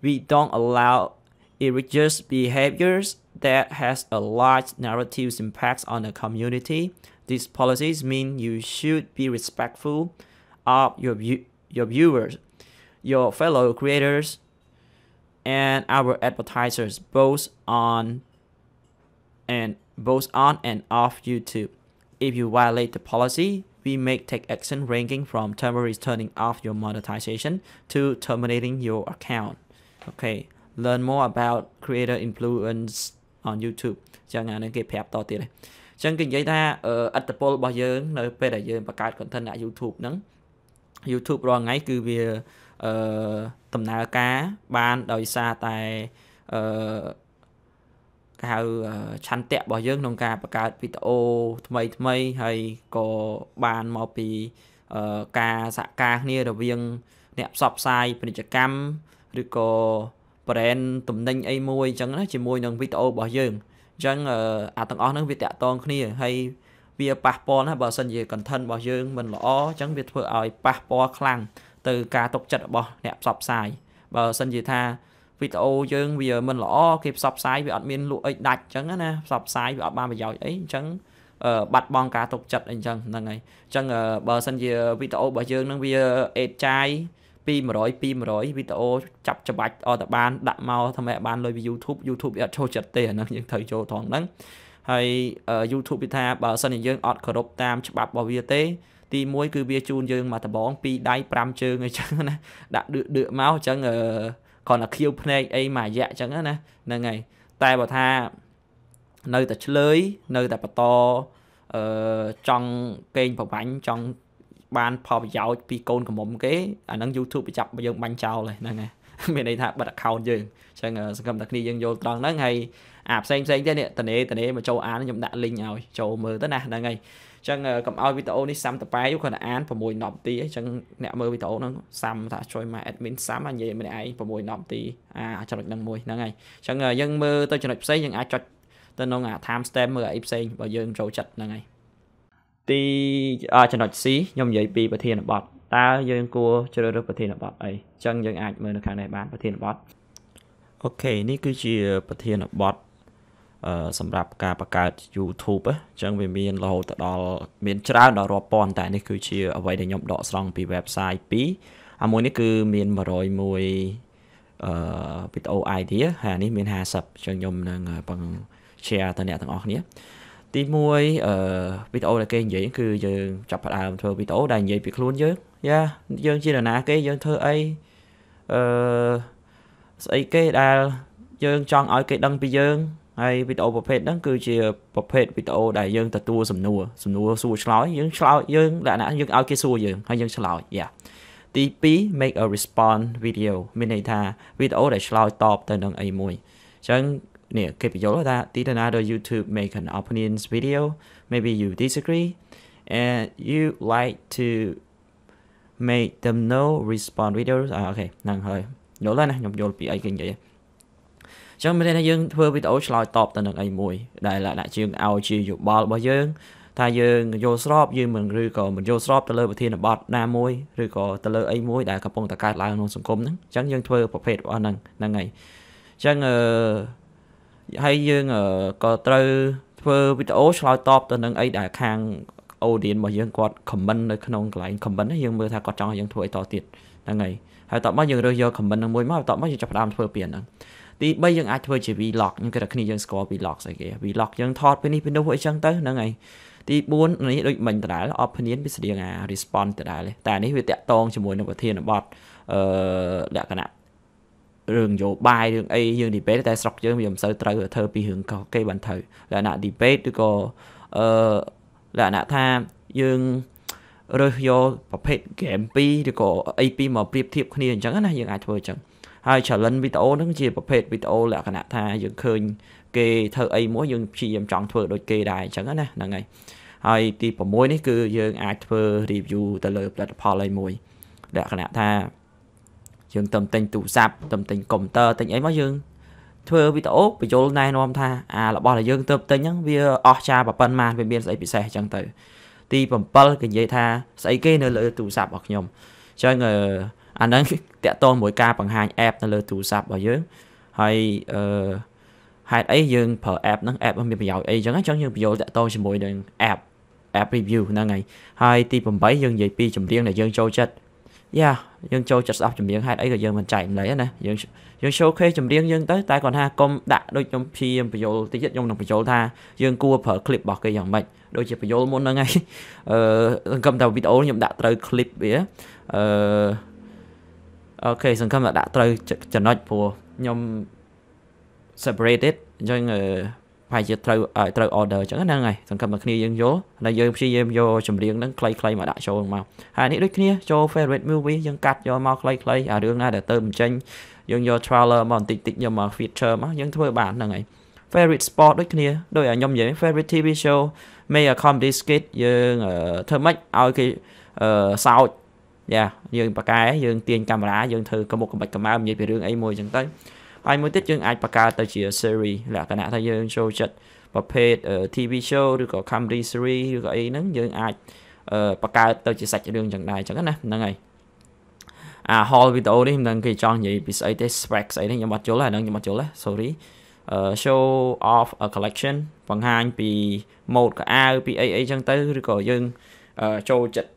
We don't allow egregious behaviors that has a large narrative impact on the community. These policies mean you should be respectful of your, view your viewers, your fellow creators, and our advertisers both on and both on and off YouTube. If you violate the policy, we make take action ranging from temporarily turning off your monetization to terminating your account. Okay, learn more about creator influence on YouTube ចឹងអានេះគេប្រាប់តទៀតចឹងគេនិយាយថាអត្តពលរបស់យើងនៅ ពេលដែលយើងបង្កើត content ដាក់ YouTube ហ្នឹង YouTube រាល់ថ្ងៃគឺវាអឺដំណើរការបានដោយសារតែអឺគេហៅឆន្ទៈរបស់យើងក្នុងការបង្កើតវីដេអូថ្មីថ្មីហើយក៏បានមកពីការសហការគ្នារវាង អ្នកផ្សព្វផ្សាយពាណិជ្ជកម្មឬក៏ brand ទំនិញអីមួយអញ្ចឹងណាជាមួយនឹងវីដេអូរបស់យើងអញ្ចឹងអាទាំងអស់ហ្នឹងវាតាក់ទងគ្នាហើយវាប៉ះពាល់ណាបើសិនជា content របស់យើងមិនល្អអញ្ចឹងវាធ្វើឲ្យប៉ះពាល់ខ្លាំងទៅការຕົកចិត្តរបស់អ្នកផ្សព្វផ្សាយបើសិនជាថាវីដេអូយើងវាមិនល្អគេផ្សព្វផ្សាយវាអត់មានលក់អីដាច់អញ្ចឹងណាផ្សព្វផ្សាយវាអត់បានប្រយោជន៍អីអញ្ចឹងបាត់បង់ការទុកចិត្តអីចឹងហ្នឹងហើយអញ្ចឹងបើសិនជាវីដេអូរបស់យើងហ្នឹងវាអេតចាយពី100 200វីដេអូចាប់ច្បាច់អត់តបានដាក់មកធ្វើម៉េចបានលុយពី YouTube YouTube វាអត់ចូលចិត្តទេអាហ្នឹងយើងត្រូវចូលត្រង់ហ្នឹងហើយ YouTube វាថាបើសិនជាយើងអត់គោរពតាមច្បាប់របស់វាទេ ទី1គឺវាជូនយើងមកដបង2ដៃ5ជើងអីចឹងណាដាក់ដឺកដឺកមកអញ្ចឹងអឺគាត់តែខៀវភ្នែកអីមួយរយៈអញ្ចឹងណាហ្នឹងហើយតែបើថានៅតែឆ្លើយនៅតែបន្តអឺចង់កេងប្រវាញ់ចង់បានផលប្រយោជន៍ពីកូនកំមគេអាហ្នឹង YouTube ប្រចាប់យើងបាញ់ចោលហ្នឹងហើយមានន័យថាបិទ account យើងអញ្ចឹងសង្ឃឹមតែគ្នាយើងយល់ត្រង់ហ្នឹងហើយអាផ្សេងផ្សេងទៀតនេះតនេតនេមកចូលអានខ្ញុំដាក់ link ឲ្យចូលមើលទៅណាហ្នឹងហើយអញ្ចឹងកុំឲ្យវីដេអូនេះសាំតប៉ែយគ្រាន់តែអាន6 10នាទីអញ្ចឹងអ្នកមើលវីដេអូហ្នឹងសាំថាជួយមក admin សាំនិយាយម្នាក់ឯង6 10នាទីអាចំណុចហ្នឹងមួយហ្នឹងហើយអញ្ចឹងយើងមើលទៅចំណុចផ្សេង យើងអាចចុចទៅក្នុងអា time stamp មើលអីផ្សេងបើយើងចូលចិត្តហ្នឹងហើយទីចំណុច C ខ្ញុំនិយាយពីប្រធានបទតើយើងគួរជ្រើសរើសប្រធានបទអីអញ្ចឹងយើងអាចមើលនៅខាងនេះបានប្រធានបទអូខេនេះគឺជា ប្រធានបទសម្រាប់ការបង្កើត YouTube អញ្ចឹងវាមានរហូតដល់មានច្រើនដល់រាប់ពាន់តែនេះគឺជាអ្វីដែលខ្ញុំដកស្រង់ពី website 2អាមួយនេះគឺមាន101អឺវីដេអូ idea ហើយអានេះមាន50អញ្ចឹងខ្ញុំនឹងបង share ទៅអ្នកទាំងអស់គ្នាទី1អឺវីដេអូដែលគេនិយាយគឺយើងចាប់ផ្ដើមធ្វើវីដេអូដែលនិយាយពីខ្លួនយើងយ៉ាយើងជានរណាគេយើងធ្វើអីអឺស្អីគេដែលយើងចង់ឲ្យគេដឹងពីយើងហើយវីដេអូប្រភេទហ្នឹងគឺជាប្រភេទវីដេអូដែលយើងទទួលសំណួរសំណួរសួរឆ្លើយយើងឆ្លើយយើងលក្ខណៈយើងឲ្យគេសួរយើងហើយយើងឆ្លើយយ៉ាទី2 make a response video មានន័យថាវីដេអូដែលឆ្លើយតបទៅនឹងអីមួយអញ្ចឹងនេះគេបញ្យល់ថាទីតាណាដល់ YouTube make an opinions video maybe you disagree and you like to make them know respond videos អូខេហ្នឹងហើយយល់ហើយណាខ្ញុំយល់ពីអីគេនិយាយអញ្ចឹងមានន័យថាយើងធ្វើវីដេអូឆ្លើយតបទៅនឹងអីមួយដែលលក្ខណៈជាងឲ្យជាយោបល់របស់យើង ថាយើងយល់ស្របយើងមិនឬក៏មិនយល់ស្របទៅលើប្រធានបទណាមួយឬក៏ទៅលើអីមួយដែលកំពុងតែកើតឡើងក្នុងសង្គមហ្នឹងអញ្ចឹងយើងធ្វើប្រភេទរបស់ហ្នឹងហ្នឹងហើយអញ្ចឹងអឺហើយយើងក៏ត្រូវធ្វើវីដេអូឆ្លើយតបទៅនឹងអីដែលខាង audience របស់យើងគាត់ comment នៅក្នុងកន្លែង comment ហ្នឹងយើងមើលថាគាត់ចង់ឲ្យយើងធ្វើអីតទៀតហ្នឹងហើយហើយតបមកយើងរើសយក comment ហ្នឹងមួយមកតបមកយើងចាប់ផ្ដើមធ្វើពីហ្នឹងទី3យើងអាចធ្វើជា vlog ខ្ញុំគិតថាគ្នាយើងស្គាល់ vlog ស្អីគេ vlog យើងថតពេលនេះពេលនោះអីចឹងទៅហ្នឹងហើយទី4នេះដូចមិញដដែល opinion វាស្តៀងអា response ដដែលតែនេះវាតាក់តងជាមួយនឹងប្រធានបទអឺលក្ខណៈរឿងយោបាយរឿងអីយើង debate តែស្រុកយើងវាមិនសូវត្រូវធ្វើពីរឿងកគេបានត្រូវលក្ខណៈ debate ឬក៏អឺលក្ខណៈថាយើងរើសយកប្រភេទ game 2ឬក៏អីពីរមកប្រៀបធៀបគ្នាអញ្ចឹងណាយើងអាចធ្វើអញ្ចឹងហើយ challenge វីដេអូហ្នឹងជាប្រភេទវីដេអូលក្ខណៈថាយើងឃើញគេធ្វើអីមួយយើងព្យាយាមចង់ធ្វើដូចគេដែរអញ្ចឹងណាហ្នឹងហើយហើយទី6នេះគឺយើងអាចធ្វើ review ទៅលើផលិតផលឲ្យមួយលក្ខណៈថាយើងទំទិញទូរស័ព្ទទំទិញកុំព្យូទ័រទិញអីមកយើង ធ្វើវីដេអូបញ្យលណែនាំថាអារបស់ដែលយើងទៅទិញហ្នឹងវាអស់ចាប្រប៉ុន្មានវាមានស្អីពិសេសអញ្ចឹងទៅទី7គេនិយាយថាស្អីគេនៅលើទូរស័ព្ទរបស់ខ្ញុំអញ្ចឹងអាហ្នឹងតាក់ទងមួយការបង្ហាញ app នៅលើទូរស័ព្ទរបស់យើងហើយអឺហេតុអីយើងប្រើ app ហ្នឹង app មានប្រយោជន៍អីចឹងចឹងយើងបញ្យល់តាក់ទងជាមួយនឹង app app review ហ្នឹងហើយហើយទី8យើងនិយាយពីចម្រៀងដែលយើងចូលចិត្តយ៉ាយើងចូលចិត្តស្ដាប់ចម្រៀងហេតុអីក៏យើងមិនចែកម្លេះណាយើងយើង showcase ចម្រៀងយើងទៅតែគាត់ថាកុំដាក់ដូចខ្ញុំព្យាយាមបញ្យល់តិចទៀតខ្ញុំនឹងបញ្យល់ថា យើងគួរប្រើ clip របស់គេយ៉ាងម៉េចដូចជាបញ្យល់មុនហ្នឹងហើយអឺសង្កឹមថាវីដេអូខ្ញុំដាក់ត្រូវ clip វាអឺអូខេសង្ឃឹមថាដាក់ត្រូវចំណុចព្រោះខ្ញុំ separated អញ្ចឹងប្រហែលជាត្រូវត្រូវ order អញ្ចឹងហ្នឹងហើយសង្ឃឹមថាគ្នាយើងយកហើយយើងព្យាយាមយកចម្រៀងហ្នឹងខ្លីៗមកដាក់ចូលមកហើយនេះដូចគ្នាចូល favorite movie យើងកាត់យកមកខ្លីៗអារឿងណាដែលទៅបញ្ចេញយើងយក trailer មកបន្តិចតិចយកមក feature មកយើងធ្វើបានហ្នឹងហើយ favorite sport ដូចគ្នាដោយខ្ញុំនិយាយ favorite TV show make a comedy skit យើងធ្វើម៉េចឲ្យគេសោចយ៉ាយើងបកកែយើងទាញកាមេរ៉ាយើងធ្វើកមុខកំបិចកម្មើនិយាយពីរឿងអីមួយអញ្ចឹងទៅហើយមួយទៀតយើងអាចបកកើតទៅជា series លក្ខណៈថាយើងចូលចិត្តប្រភេទ TV show ឬក៏ comedy series ឬក៏អីហ្នឹងយើងអាចបកកើតទៅជាសាច់រឿងយ៉ាងដែរអញ្ចឹងណាហ្នឹងហើយអា hall video នេះមិនដឹងគេចង់និយាយពីស្អីទេ swag ស្អីនេះខ្ញុំអត់យល់ហ្នឹងខ្ញុំអត់យល់ទេ sorry show of a collection បង្ហាញពី mode កអាវពីអីអីចឹងទៅឬក៏យើងចូលចិត្ត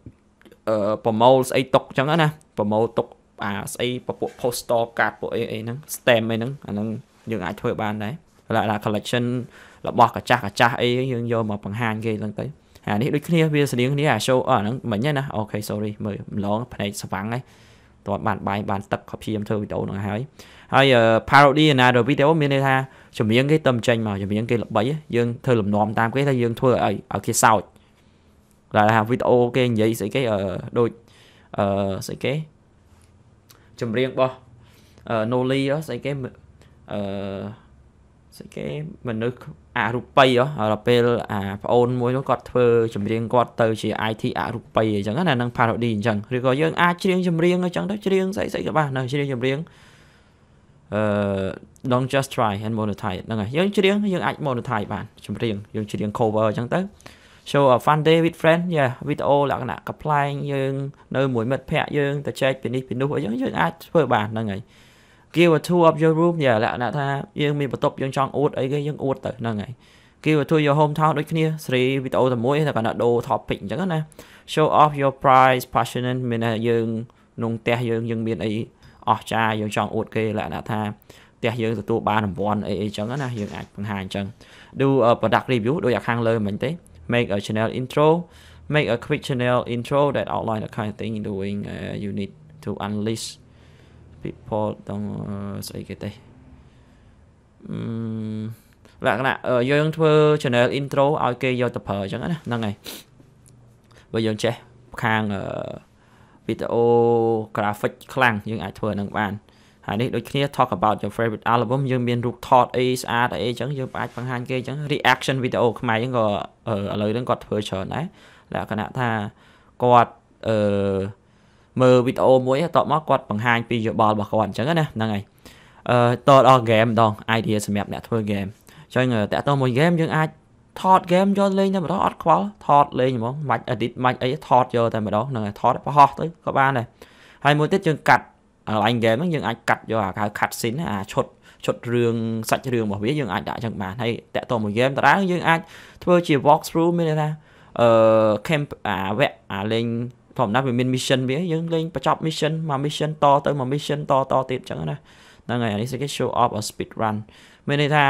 ប្រម៉ូលស្អីຕົកអញ្ចឹងណាប្រម៉ូលຕົកអាស្អីពពួក poster card ពួកអីអីហ្នឹង stamp អីហ្នឹងអាហ្នឹងយើងអាចធ្វើបានដែរហើយអា collection របស់កាចាស់កាចាស់អីយើងយកមកបង្ហាញគេហ្នឹងទៅអានេះដូចគ្នាវាស្រៀងគ្នាអា show អាហ្នឹងមិញហ្នឹងណាអូខេ sorry មើលម្លងភ្នែកស្វាំងហើយតោះបានបាយបានទឹកខភៀមធ្វើវីដេអូហ្នឹងហើយហើយ parody another video មានន័យថាចម្រៀងគេតឹមចេញមកចម្រៀងគេល្បីយើងធ្វើលំនាំតាមគេថាយើងធ្វើឲ្យឲ្យគេសើចដែលថាវីដេអូគេនិយាយស្អីគេដូចអឺស្អីគេចម្រៀងរបស់ Noli ស្អីគេអឺស្អីគេមនុស្សអរូបីដល់ពេលអាប្អូនមួយនោះគាត់ធ្វើចម្រៀងគាត់ទៅ ជា IT អរូបីអញ្ចឹងណានឹង parody អញ្ចឹងឬក៏យើងអាចច្រៀងចម្រៀងអញ្ចឹងទៅច្រៀងស្អីស្អីក៏បានណាច្រៀងចម្រៀងអឺ don't just try and monetize ហ្នឹងហើយយើងច្រៀងយើងអាច monetize បានចម្រៀងយើងច្រៀង cover អញ្ចឹងទៅ show a fun day with friend យ៉ាវីដេអូលក្ខណៈកំ pl ែងយើងនៅមួយមិត្តភ័ក្ដិយើងទៅចែកពីនេះពីនោះអីចឹងយើងអាចធ្វើបានហ្នឹងហើយ give a tour of your room យ៉ាលក្ខណៈថាយើងមានបន្ទប់យើងចង់អួតអីគេយើងអួតទៅហ្នឹងហើយ give a tour your hometown ដូចគ្នាសេរីវីដេអូតែមួយតែគាត់ដាក់ដូរ topic អញ្ចឹងណា show off your prize passionate មានថាយើងក្នុងផ្ទះយើងយើងមានអីអស្ចារ្យយើងចង់អួតគេលក្ខណៈថាផ្ទះយើងទទួលបានរង្វាន់អីអីចឹងណា យើងអាចបង្ហាញអញ្ចឹង do product review ដោយខាងលើមិញទេ make a channel intro, make a quick channel intro that outline the kind of thing you're doing. Uh, you need to unleash people ต้องស្អីគេទេលក្ខណៈយើងធ្វើ channel intro ឲ្យគេយកទៅប្រើអញ្ចឹងណាហ្នឹងហើយបើយើងចេះខាងវីដេអូ graphic ខ្លាំងយើងអាចធ្វើនឹងបានហើយនេះដូចគ្នា talk about your favorite album យើងមានរូបថតអីស្អាតអីអញ្ចឹងយើងអាចបង្ហាញគេអញ្ចឹង reaction video ខ្មែរហ្នឹងក៏ឥឡូវហ្នឹងគាត់ធ្វើច្រើនដែរលក្ខណៈថាគាត់អឺមើលវីដេអូមួយតបមកគាត់បង្ហាញ ពីយោបល់របស់គាត់អញ្ចឹងណាហ្នឹងហើយអឺតតដល់ហ្គេមម្ដង idea សម្រាប់អ្នកធ្វើហ្គេមអញ្ចឹងតាក់ទងមួយហ្គេមយើងអាចថតហ្គេមយកលេងតែម្ដងអត់ខ្វល់ថតលេងហ្មងមិន edit មិនអីថតយកតែម្ដងហ្នឹងហើយថតប្រហោះទៅក៏បានដែរហើយមួយទៀតយើងកាត់ online game ហ្នឹងយើងអាចកាត់យកអាហៅ cut scene ណាអាឈុតឈុតរឿងសាច់រឿងរបស់វាយើងអាចដាក់ចឹងបានហើយតាក់ទងមួយ game តារាងយើងអាចធ្វើជា walk through មានន័យថាអឺ camp អាវគ្គអាលេងធម្មតាវាមាន mission វាយើងលេងបញ្ចប់ mission មក mission តទៅមក mission តតទៀតចឹងណាហ្នឹងហើយអានេះគេ show off a speed run មានន័យថា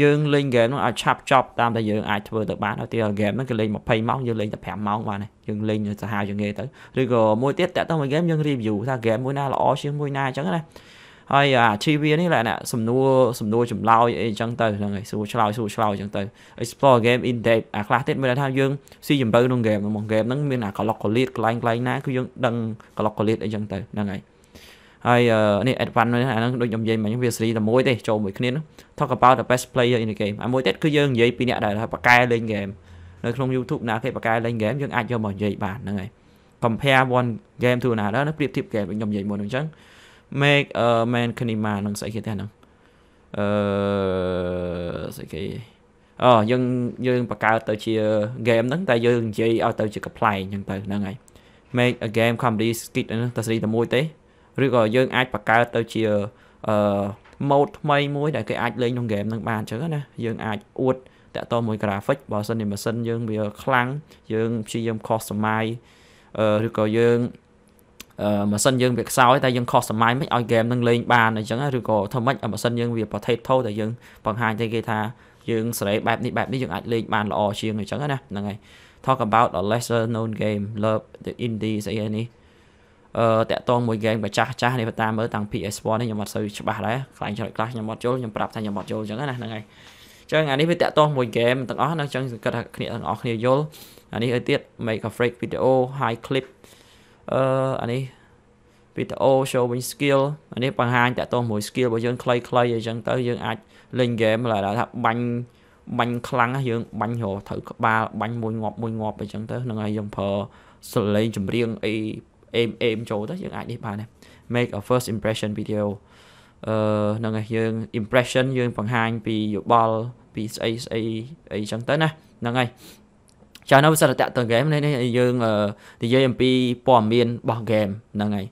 យើងលេងហ្គេមនោះឲ្យឆាប់ចប់តាមដែលយើងអាចធ្វើទៅបានឧទាហរណ៍ហ្គេមហ្នឹងគេលេង20ម៉ោងយើងលេងតែ5ម៉ោងបានយើងលេងសាហាវយើងងាយទៅឬក៏មួយទៀតតាក់ទងមួយហ្គេមយើង review ថាហ្គេមមួយណាល្អជាងមួយណាអញ្ចឹងណាហើយអា trivia នេះលក្ខណៈសំណួរសំណួរចម្លើយអីអញ្ចឹងទៅហ្នឹងហើយសួរឆ្លើយសួរឆ្លើយអញ្ចឹងទៅ explore game in depth អាខ្លះទៀតមានថាយើងស៊ីជម្រៅក្នុង game របស់ game ហ្នឹងមានអា colloquial កន្លែងកន្លែងណាគឺយើងដឹង colloquial អីអញ្ចឹងទៅហ្នឹងហើយហើយនេះ advanced នេះអាហ្នឹងដូចខ្ញុំនិយាយមិញវាស៊េរីតែមួយទេចូលមួយគ្នា Talk about the best player in the game អាមួយទៀតគឺយើងនិយាយពីអ្នកដែលប៉ាកែលេង game នៅក្នុង YouTube ណាគេប៉ាកែលេង game យើងអាចយកមកនិយាយបានហ្នឹងហើយ compare one game to another ណាប្រៀបធៀប game ដូចខ្ញុំនិយាយមុនអញ្ចឹង make a man kinema នឹងស្អីគេទេហ្នឹងអឺស្អីគេអូយើងយើងបង្កើតទៅជា game ហ្នឹងតែយើងនិយាយឲ្យទៅជាកំ pl ែងអញ្ចឹងទៅហ្នឹងហើយ make a game comedy skit ហ្នឹងតែស្រីតែមួយទេឬក៏យើងអាចបង្កើតទៅជាអឺ mode ថ្មីមួយដែលគេអាចលេងក្នុង game ហ្នឹងបានអញ្ចឹងណាយើងអាចអួតតាក់ទងមួយ graphic បើសិនជាម៉ាស៊ីនយើងវាខ្លាំងយើងព្យាយាម customize ឬក៏យើងម៉ាស៊ីនយើងវាខ្សោយតែយើង customize មិនឲ្យ game ហ្នឹងលេងបានអញ្ចឹងឬក៏ធ្វើម៉េចឲ្យម៉ាស៊ីនយើងវា potato តែយើងបង្ហាញទៅគេថាយើងសេរីបែបនេះបែបនេះយើងអាចលេងបានល្អជាងអញ្ចឹងណាហ្នឹងហើយ talk about a lesser known game love the indie ស្អីនេះអឺតាក់តងមួយហ្គេមក៏ចាស់ចាស់នេះបើតាមមើលតាំង PS1 នេះខ្ញុំអត់សូវច្បាស់ដែរខ្លាំងច្រើនខ្លះខ្ញុំអត់យល់ខ្ញុំប្រាប់ថាខ្ញុំអត់យល់អញ្ចឹងណាហ្នឹងហើយអញ្ចឹងអានេះវាតាក់តងមួយហ្គេមទាំងអស់ណាអញ្ចឹងសង្កត់ថាគ្នាទាំងអស់គ្នាយល់អានេះឲ្យទៀត make a fake video high clip អឺអានេះ video showing skill អានេះបង្ហាញតាក់តងមួយ skill របស់យើងខ្លីៗអីចឹងទៅយើងអាចលេងហ្គេមឡើយថាបាញ់បាញ់ខ្លាំងយើង បាញ់រត្រូវក្បាលបាញ់មួយងាប់មួយងាប់អីចឹងទៅហ្នឹងហើយយើងប្រើសលេងចម្រៀងអីអេមអេមចូលទៅយើងអាចនេះបានដែរ make a first impression video អឺហ្នឹងហើយយើង impression យើងបង្ហាញពីយោបល់ពីស្អីស្អីអីចឹងទៅណាហ្នឹងហើយចានៅសារតៈទៅ game នេះយើងនិយាយអំពីព័ត៌មានរបស់ game ហ្នឹងហើយ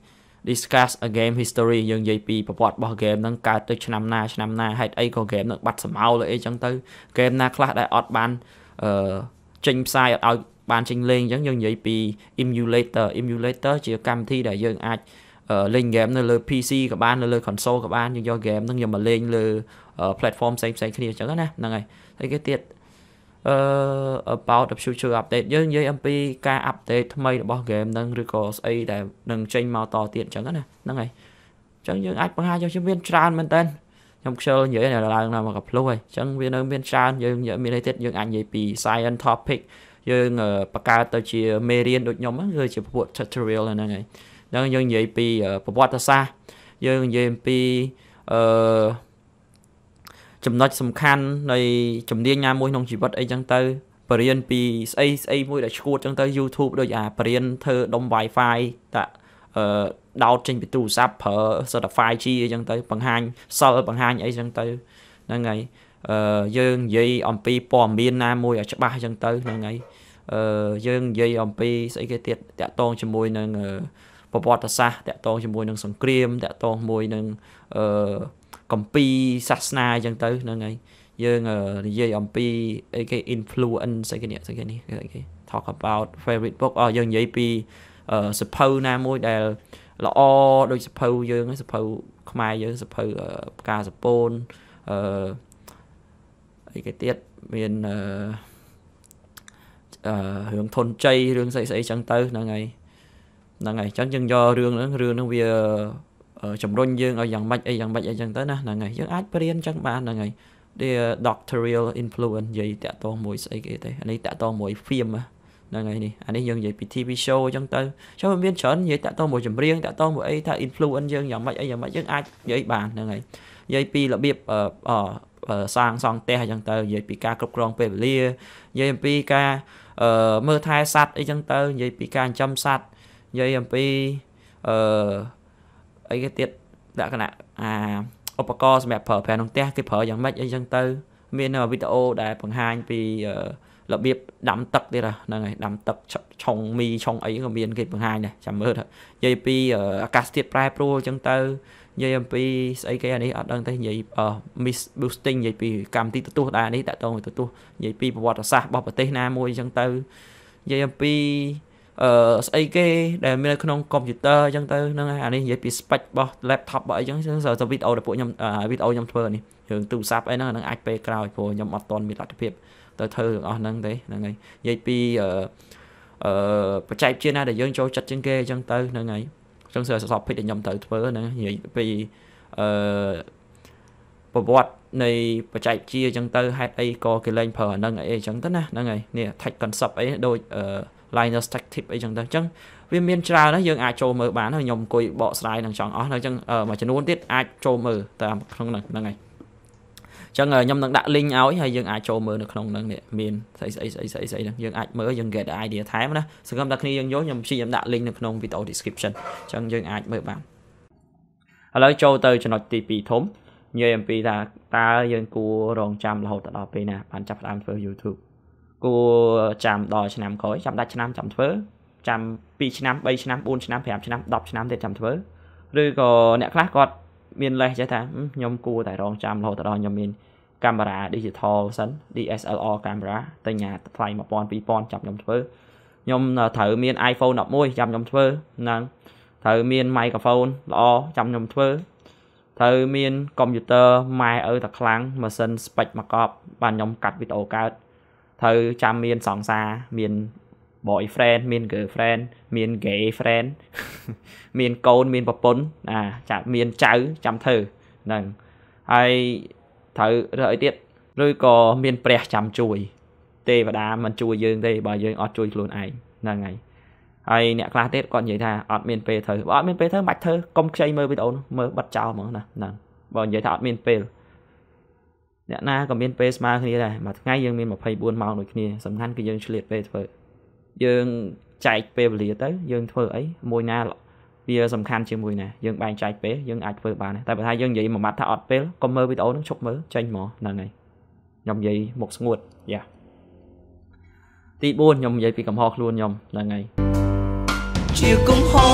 discuss a game history យើងនិយាយពីប្រវត្តិរបស់ game ហ្នឹងកើតទៅឆ្នាំណាឆ្នាំណាហេតុអីក៏ game ហ្នឹងបាត់សមោលអីចឹងទៅ game ណាខ្លះដែលអត់បានអឺចេញផ្សាយអត់ឲ្យបានចេញលេងអញ្ចឹងយើងនិយាយពី emulator emulator ជាកម្មវិធីដែលយើងអាចលេងហ្គេមនៅលើ PC ក៏បាននៅលើ console ក៏បានយើងយកហ្គេមហ្នឹងយកមកលេងលើ platform ផ្សេងផ្សេងគ្នាអញ្ចឹងណាហ្នឹងហើយហើយគេទៀតអឺ about the future update យើងនិយាយអំពីការ update ថ្មីរបស់ game ហ្នឹងឬក៏ស្អីដែលនឹងចេញមកតទៀតអញ្ចឹងណាហ្នឹងហើយអញ្ចឹងយើងអាចបង្ហាញយកជំនាញច្រើនមែនតើខ្ញុំខ្ជិលនិយាយឡើងដល់មកកផ្លុះហើយអញ្ចឹងវានៅមានច្រើនយើងមានអីទៀតយើងអាចនិយាយពី science topic យើងបង្កើតទៅជាមេរៀនដូចខ្ញុំហ្នឹងគឺជាពួក tutorial ហ្នឹងហើយហ្នឹងយើងនិយាយពីប្រវត្តិសាស្ត្រយើងនិយាយពីអឺចំណុចសំខាន់នៃជំនាញណាមួយក្នុងជីវិតអីចឹងទៅបរៀនពីស្អីស្អីមួយដែលឈួតចឹងទៅ YouTube ដូចអាបរៀនធ្វើដុំ Wi-Fi តាអឺដោតចេញពីទូរស័ព្ទប្រើសិតតែ 5G អីចឹងទៅ បង្ហាញសិលបង្ហាញអីចឹងទៅហ្នឹងហើយយើងនិយាយអំពីព័ត៌មានណាមួយឲ្យច្បាស់អញ្ចឹងទៅហ្នឹងហើយអឺយើងនិយាយអំពីស្អីគេទៀតតកតងជាមួយនឹងប្រវត្តិសាស្ត្រតកតងជាមួយនឹងសង្គ្រាមតកតងមួយនឹងអឺកម្ពីសាសនាអញ្ចឹងទៅហ្នឹងហើយយើងនិយាយអំពីអីគេ influence ស្អីគេនេះស្អីគេនេះគេ talk about favorite book អស់យើងនិយាយពីសភៅណាមួយដែលល្អដូចសភៅយើងសភៅខ្មែរយើងសភៅផ្កាសពូនអឺអីគេទៀតមានអឺអឺរឿងធនជ័យរឿងស្អីស្អីចឹងទៅហ្នឹងហើយហ្នឹងហើយចឹងយើងយករឿងហ្នឹងរឿងហ្នឹងវាជំរុញយើងឲ្យយ៉ាងម៉េចអីយ៉ាងម៉េចអីចឹងទៅណាហ្នឹងហើយយើងអាចបរៀនចឹងបានហ្នឹងហើយ the doctoral influence និយាយតាក់ទងមួយស្អីគេទេអានេះតាក់ទងមួយ film ហ្នឹងហើយនេះអានេះយើងនិយាយពី TV show អញ្ចឹងទៅចូលមានច្រើននិយាយតាក់ទងមួយចម្រៀងតាក់ទងមួយអីថា influence យើងយ៉ាងម៉េចអីយ៉ាងម៉េចយើងអាចនិយាយបានហ្នឹងហើយនិយាយពីរបៀបអសាងសង់ផ្ទះអញ្ចឹងទៅនិយាយពីការគ្រប់គ្រងពេលវេលានិយាយអំពីការមើលថែសัตว์អីចឹងទៅនិយាយពីការចិញ្ចឹមសัตว์និយាយអំពីអឺអីគេទៀតលក្ខណៈអាឧបករណ៍សម្រាប់ប្រើប្រាស់ក្នុងផ្ទះគេប្រើយ៉ាងម៉េចអីចឹងទៅ មានវីដេអូដែលបង្ហាញពីរបៀបដាំទឹកទៀតហ្នឹងហើយដាំទឹកឆុងមីឆុងអីក៏មានគេបង្ហាញដែរចាំមើលនិយាយពីអាកាសធាតុប្រែប្រួលអញ្ចឹងទៅនិយាយអំពីស្អីគេអានេះអត់ដឹងទេនិយាយ miss boosting និយាយពីកម្មវិធីទទួលដែរនេះតាក់ទងទៅទទួលនិយាយពីប្រវត្តិសាស្ត្ររបស់ប្រទេសណាមួយអញ្ចឹងទៅនិយាយអំពីអឺស្អីគេដែលមាននៅក្នុងកុំព្យូទ័រអញ្ចឹងទៅហ្នឹងអានេះនិយាយពី spec របស់ laptop របស់អីអញ្ចឹងសើវីដេអូដែលពួកខ្ញុំវីដេអូខ្ញុំធ្វើនេះរឿងទូរស័ព្ទអីហ្នឹងនឹងអាចពេលក្រោយព្រោះខ្ញុំអត់ទាន់មានលទ្ធភាពទៅធ្វើទាំងអស់ហ្នឹងទេហ្នឹងហើយនិយាយពីអឺអឺបច្ចេកវិទ្យាណាដែលយើងចូលចិត្តជាងគេអញ្ចឹងទៅហ្នឹងហើយខ្ញុំសើសពភិចដែលខ្ញុំត្រូវធ្វើហ្នឹងនិយាយពីអឺប្រវត្តិនៃបច្ចេកវិទ្យាអញ្ចឹងទៅហេតុអីក៏គេលែងប្រើអាហ្នឹងអីអញ្ចឹងទៅណាហ្នឹងហើយនេះ tech concept អីដូចអឺ Linus Tech Tip អីចឹងទៅអញ្ចឹងវាមានច្រើនណាយើងអាចចូលមើលបានខ្ញុំអង្គុយបកស្រាយនឹងចង់អស់នៅអញ្ចឹងមួយចំនួនទៀតអាចចូលមើលតាមក្នុងហ្នឹងហ្នឹងហើយចឹងខ្ញុំនឹងដាក់ link ឲ្យហើយយើងអាចចូលមើលនៅក្នុងហ្នឹងនេះមានស្អីស្អីស្អីស្អីស្អីហ្នឹងយើងអាចមើលយើង get idea ថែមណាសង្ឃឹមថាគ្នាយើងយល់ខ្ញុំព្យាយាមដាក់ link នៅក្នុង video description ចឹងយើងអាចមើលបានឥឡូវចូលទៅចំណុចទី2ធំនិយាយអំពីថាតើយើងគួររងចាំរហូតដល់ពេលណាបានចាប់ផ្ដើមធ្វើ YouTube គួរចាំដល់ឆ្នាំក្រោយចាំដាច់ឆ្នាំចាំធ្វើ ចាំ2ឆ្នាំ3ឆ្នាំ4ឆ្នាំ5ឆ្នាំ10ឆ្នាំទៀតចាំធ្វើឬក៏អ្នកខ្លះគាត់ មានលេសចេះថាខ្ញុំគួរតែរងចាំរហូតដល់ខ្ញុំមានកាមេរ៉ា digital សិន DSLR កាមេរ៉ាទៅញ៉ាថ្លៃ1000 2000ចាប់ខ្ញុំធ្វើខ្ញុំត្រូវមាន iPhone 11ចាំខ្ញុំធ្វើហ្នឹងត្រូវមាន microphone ល្អចាំខ្ញុំធ្វើត្រូវមានកុំព្យូទ័រម៉ែឪតែខ្លាំងម៉ាស៊ីនស្ពេចមកកប់បានខ្ញុំកាត់វីដេអូកើតត្រូវចាំមានសង្សារមាន boyfriend មាន girlfriend មាន gay friend មានកូនមានប្រពន្ធអាចាំមានចៅចាំធ្វើហ្នឹងហើយត្រូវរើសអីទៀតឬក៏មានព្រះចាំជួយ ទេវតាមិនជួយយើងទេបើយើងអត់ជួយខ្លួនឯងហ្នឹងហើយហើយអ្នកខ្លះទៀតគាត់និយាយថាអត់មានពេលធ្វើបើអត់មានពេលធ្វើមិនធ្វើកុំខ្ចីមើលវីដេអូនោះមើលបិទចោលហ្មងណាហ្នឹងបើនិយាយថាអត់មានពេលអ្នកណាក៏មានពេលស្មើគ្នាដែរមួយថ្ងៃយើងមាន24ម៉ោងដូចគ្នាសំខាន់គឺយើងឆ្លៀតពេលធ្វើយើងចែកពេលវេលាទៅ យើងធ្វើអីមួយណាវាសំខាន់ជាងមួយណាយើងបែងចែកពេលយើងអាចធ្វើបានតែបើថាយើងនិយាយមួយម៉ាត់ថាអត់ពេលកុំមើលវីដេអូនឹងឈប់មើលចេញមកហ្នឹងហើយខ្ញុំនិយាយមុខស្ងួតយ៉ាទី4ខ្ញុំនិយាយពីកំហុសខ្លួនខ្ញុំហ្នឹងហើយជាកំហុស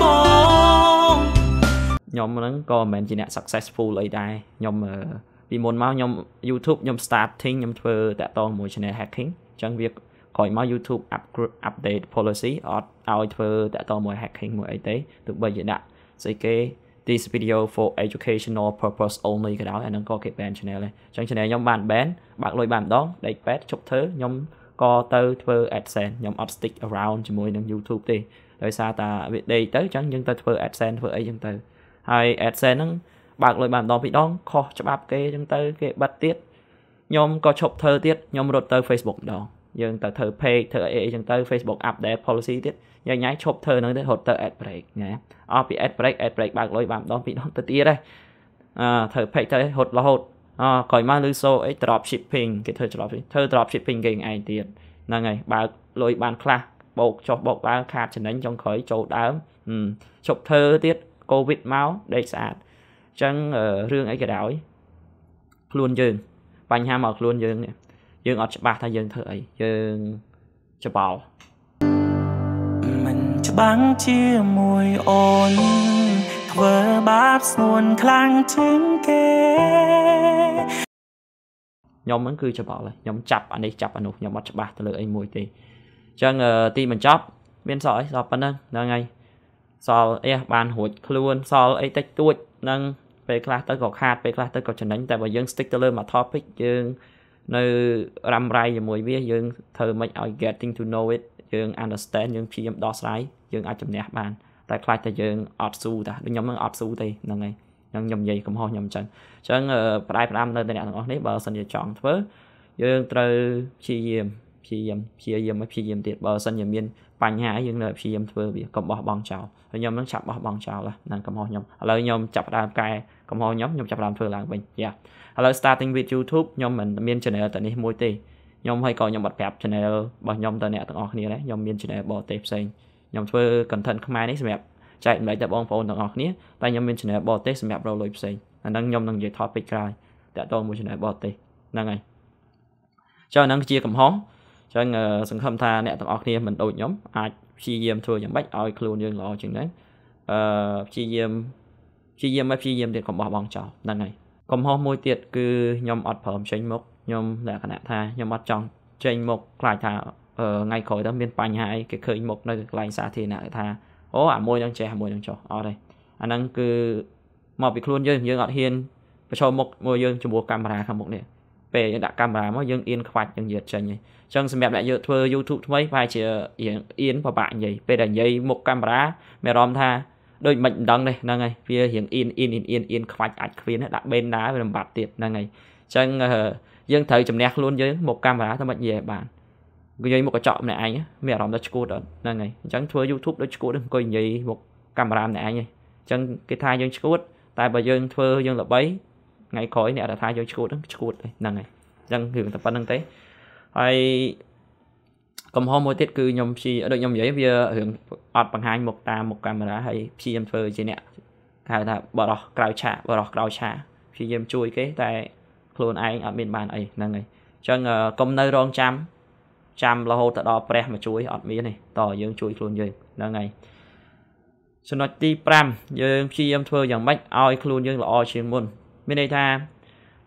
បងខ្ញុំហ្នឹងក៏មិនមែនជាអ្នក successful អីដែរខ្ញុំពីមុនមកខ្ញុំ YouTube ខ្ញុំ starting ខ្ញុំធ្វើ តាក់តងមួយ channel hacking អញ្ចឹងវាក្រោយមក YouTube update policy អត់ឲ្យធ្វើតកតមួយ hacking មួយអីទេទោះបីជាដាក់ស្អីគេ this video for educational purpose only ក៏ដោយអានឹងក៏គេ ban channel ដែរអញ្ចឹង channel ខ្ញុំបាន ban បាក់លុយបានម្ដងដេក8ជប់ធ្វើខ្ញុំក៏ទៅធ្វើ AdSense ខ្ញុំអត់ stick around ជាមួយនឹង YouTube ទេដោយសារតាវាដេកទៅអញ្ចឹងយើងទៅធ្វើ AdSense ធ្វើអីអញ្ចឹងទៅហើយ AdSense ហ្នឹងបើកលុយបានម្ដងពីរដងខុសច្បាប់គេអញ្ចឹងទៅគេបិទទៀតខ្ញុំក៏ឈប់ធ្វើទៀតខ្ញុំរត់ទៅ Facebook ម្ដងយើងទៅធ្វើ page ធ្វើអីអីចឹងទៅ Facebook update policy ទៀតញ៉ៃញ៉ៃឈប់ធ្វើនឹងទៅរត់ទៅ ad break ណាអស់ពី ad break ad break បើកលុយបានម្ដងពីរដងទៅទៀតហ្នឹងអឺធ្វើ page ទៅរត់រហូតអក្រោយមកលឺសូអី drop shipping គេធ្វើ drop ធ្វើ drop shipping គេឯងទៀតហ្នឹងហើយបើកលុយបានខ្លះបោកចុះបោកឡើងខាតចំណេញចុងក្រោយចូលដើមឈប់ធ្វើទៀត covid មកដេកស្អាតអញ្ចឹងរឿងអីក៏ដោយខ្លួនយើងបញ្ហាមកខ្លួនយើងនេះយើងអត់ច្បាស់ថាយើងធ្វើអីយើងច្បល់មិនច្បាំងជាមួយអូនធ្វើបាបស្ងួនខ្លាំងជាងគេខ្ញុំហ្នឹងគឺច្បល់ហើយខ្ញុំចាប់អានេះចាប់អានោះខ្ញុំអត់ច្បាស់ទៅលើអីមួយទេអញ្ចឹងទីបញ្ចប់មានសល់អីសល់ប៉ុណ្ណឹងហ្នឹងហើយសល់អីបានរួចខ្លួនសល់អីតិចតួចនឹងពេលខ្លះទៅក៏ខាតពេលខ្លះទៅក៏ចំណេញតែបើយើង stick ទៅលើមួយ topic យើងនៅរ៉ាំរ៉ៃជាមួយវាយើងធ្វើមិនឲ្យ getting to know it យើង understand យើងព្យាយាមដោះស្រាយយើងអាចជំនះបាន តែខ្លាចតែយើងអត់ស៊ូតាដូចខ្ញុំហ្នឹងអត់ស៊ូទេហ្នឹងហើយនឹងខ្ញុំនិយាយកំហុសខ្ញុំអញ្ចឹងអញ្ចឹងផ្ដាយផ្ដាំនៅតែអ្នកទាំងអស់នេះបើសិនជាចង់ធ្វើយើងត្រូវព្យាយាមព្យាយាមព្យាយាមឲ្យព្យាយាមទៀតបើសិនជាមានបញ្ហាយើងនៅព្យាយាមធ្វើវាកុំបោះបង់ចោលហើយខ្ញុំនឹងចាប់បោះបង់ចោលហ្នឹងកំហុសខ្ញុំឥឡូវខ្ញុំចាប់ដើមកែកំហុសខ្ញុំខ្ញុំចាប់ផ្ដើមធ្វើឡើងវិញយ៉ាឥឡូវ starting with YouTube ខ្ញុំមិនមាន channel តែនេះមួយទេខ្ញុំហើយក៏ខ្ញុំអត់ប្រាប់ channel របស់ខ្ញុំទៅអ្នកទាំងអស់គ្នាដែរខ្ញុំមាន channel បរទេសផ្សេងខ្ញុំធ្វើ content ខ្មែរនេះសម្រាប់ចែករំលែកទៅបងប្អូនទាំងអស់គ្នាតែខ្ញុំមាន channel បរទេសសម្រាប់រកលុយផ្សេងអាហ្នឹងខ្ញុំនឹងនិយាយ topic ក្រោយតាក់ទងមួយ channel បរទេសហ្នឹងហើយចុះហ្នឹងជាកំហុសចឹងសង្ឃឹមថាអ្នកទាំងអស់គ្នាមិនដូចខ្ញុំអាចព្យាយាមធ្វើយ៉ាងម៉េចឲ្យខ្លួនយើងល្អជាងនេះអឺព្យាយាមព្យាយាមមកព្យាយាមទៀតកុំបោះបង់ចោលហ្នឹងហើយកំហុសមួយទៀតគឺខ្ញុំអត់ព្រមចេញមុខខ្ញុំលក្ខណៈថាខ្ញុំអត់ចង់ចេញមុខខ្លាចថាថ្ងៃក្រោយទៅមានបញ្ហាអីគេឃើញមុខនៅកន្លែងសាធារណៈថាអូអាមួយនឹងចេះអាមួយនឹងចោះអត់ទេអាហ្នឹងគឺមកពីខ្លួនយើងយើងអត់ហ៊ានប្រឈមមុខមួយយើងជាមួយកាមេរ៉ាខាងមុខនេះពេលយើងដាក់កាមេរ៉ាមកយើងអៀនខ្វាច់យើងយាតចេញហើយអញ្ចឹងសម្រាប់អ្នកយកធ្វើ YouTube ថ្មីប្រហែលជាយើងអៀនពិបាកនិយាយពេលដែលនិយាយមុខកាមេរ៉ាមានអារម្មណ៍ថាដូចមិនម្ដងនេះហ្នឹងហើយវារៀងអៀនអៀនអៀនអៀនអៀនខ្វាច់អាចគ្វៀនដាក់បេនដែរវាលំបាក់ទៀតហ្នឹងហើយអញ្ចឹងយើងត្រូវជំនះខ្លួនយើងមកកាមេរ៉ាតែមិននិយាយបាននិយាយមកកញ្ចក់ម្នាក់ឯងមានអារម្មណ៍ដល់ឈួតអត់ហ្នឹងហើយអញ្ចឹងធ្វើ YouTube ដូចឈួតអង្គុយនិយាយមកកាមេរ៉ាម្នាក់ឯងអញ្ចឹងគេថាយើងឈួតតែបើយើងធ្វើយើងល្បីថ្ងៃក្រោយអ្នកដែលថាយើងឈួតហ្នឹងឈួតហ្នឹងហើយអញ្ចឹងរឿងតែប៉ុណ្្នឹងទេហើយកំហុសមួយទៀតគឺខ្ញុំព្យាដូចខ្ញុំនិយាយវារឿងអត់បង្ហាញមុខតាមមុខកាមេរ៉ាហើយព្យាយាមធ្វើជាអ្នកហៅថាបរោះក្រៅឆាកបរោះក្រៅឆាកព្យាយាមជួយគេតែខ្លួនឯងអត់មានបានអីហ្នឹងហើយអញ្ចឹងកុំនៅរងចាំចាំរហូតទៅដល់ព្រះមកជួយអត់មានទេតយើងជួយខ្លួនយើងហ្នឹងហើយចំណុចទី5យើងព្យាយាមធ្វើយ៉ាងម៉េចឲ្យខ្លួនយើងល្អជាងមុនមានន័យថា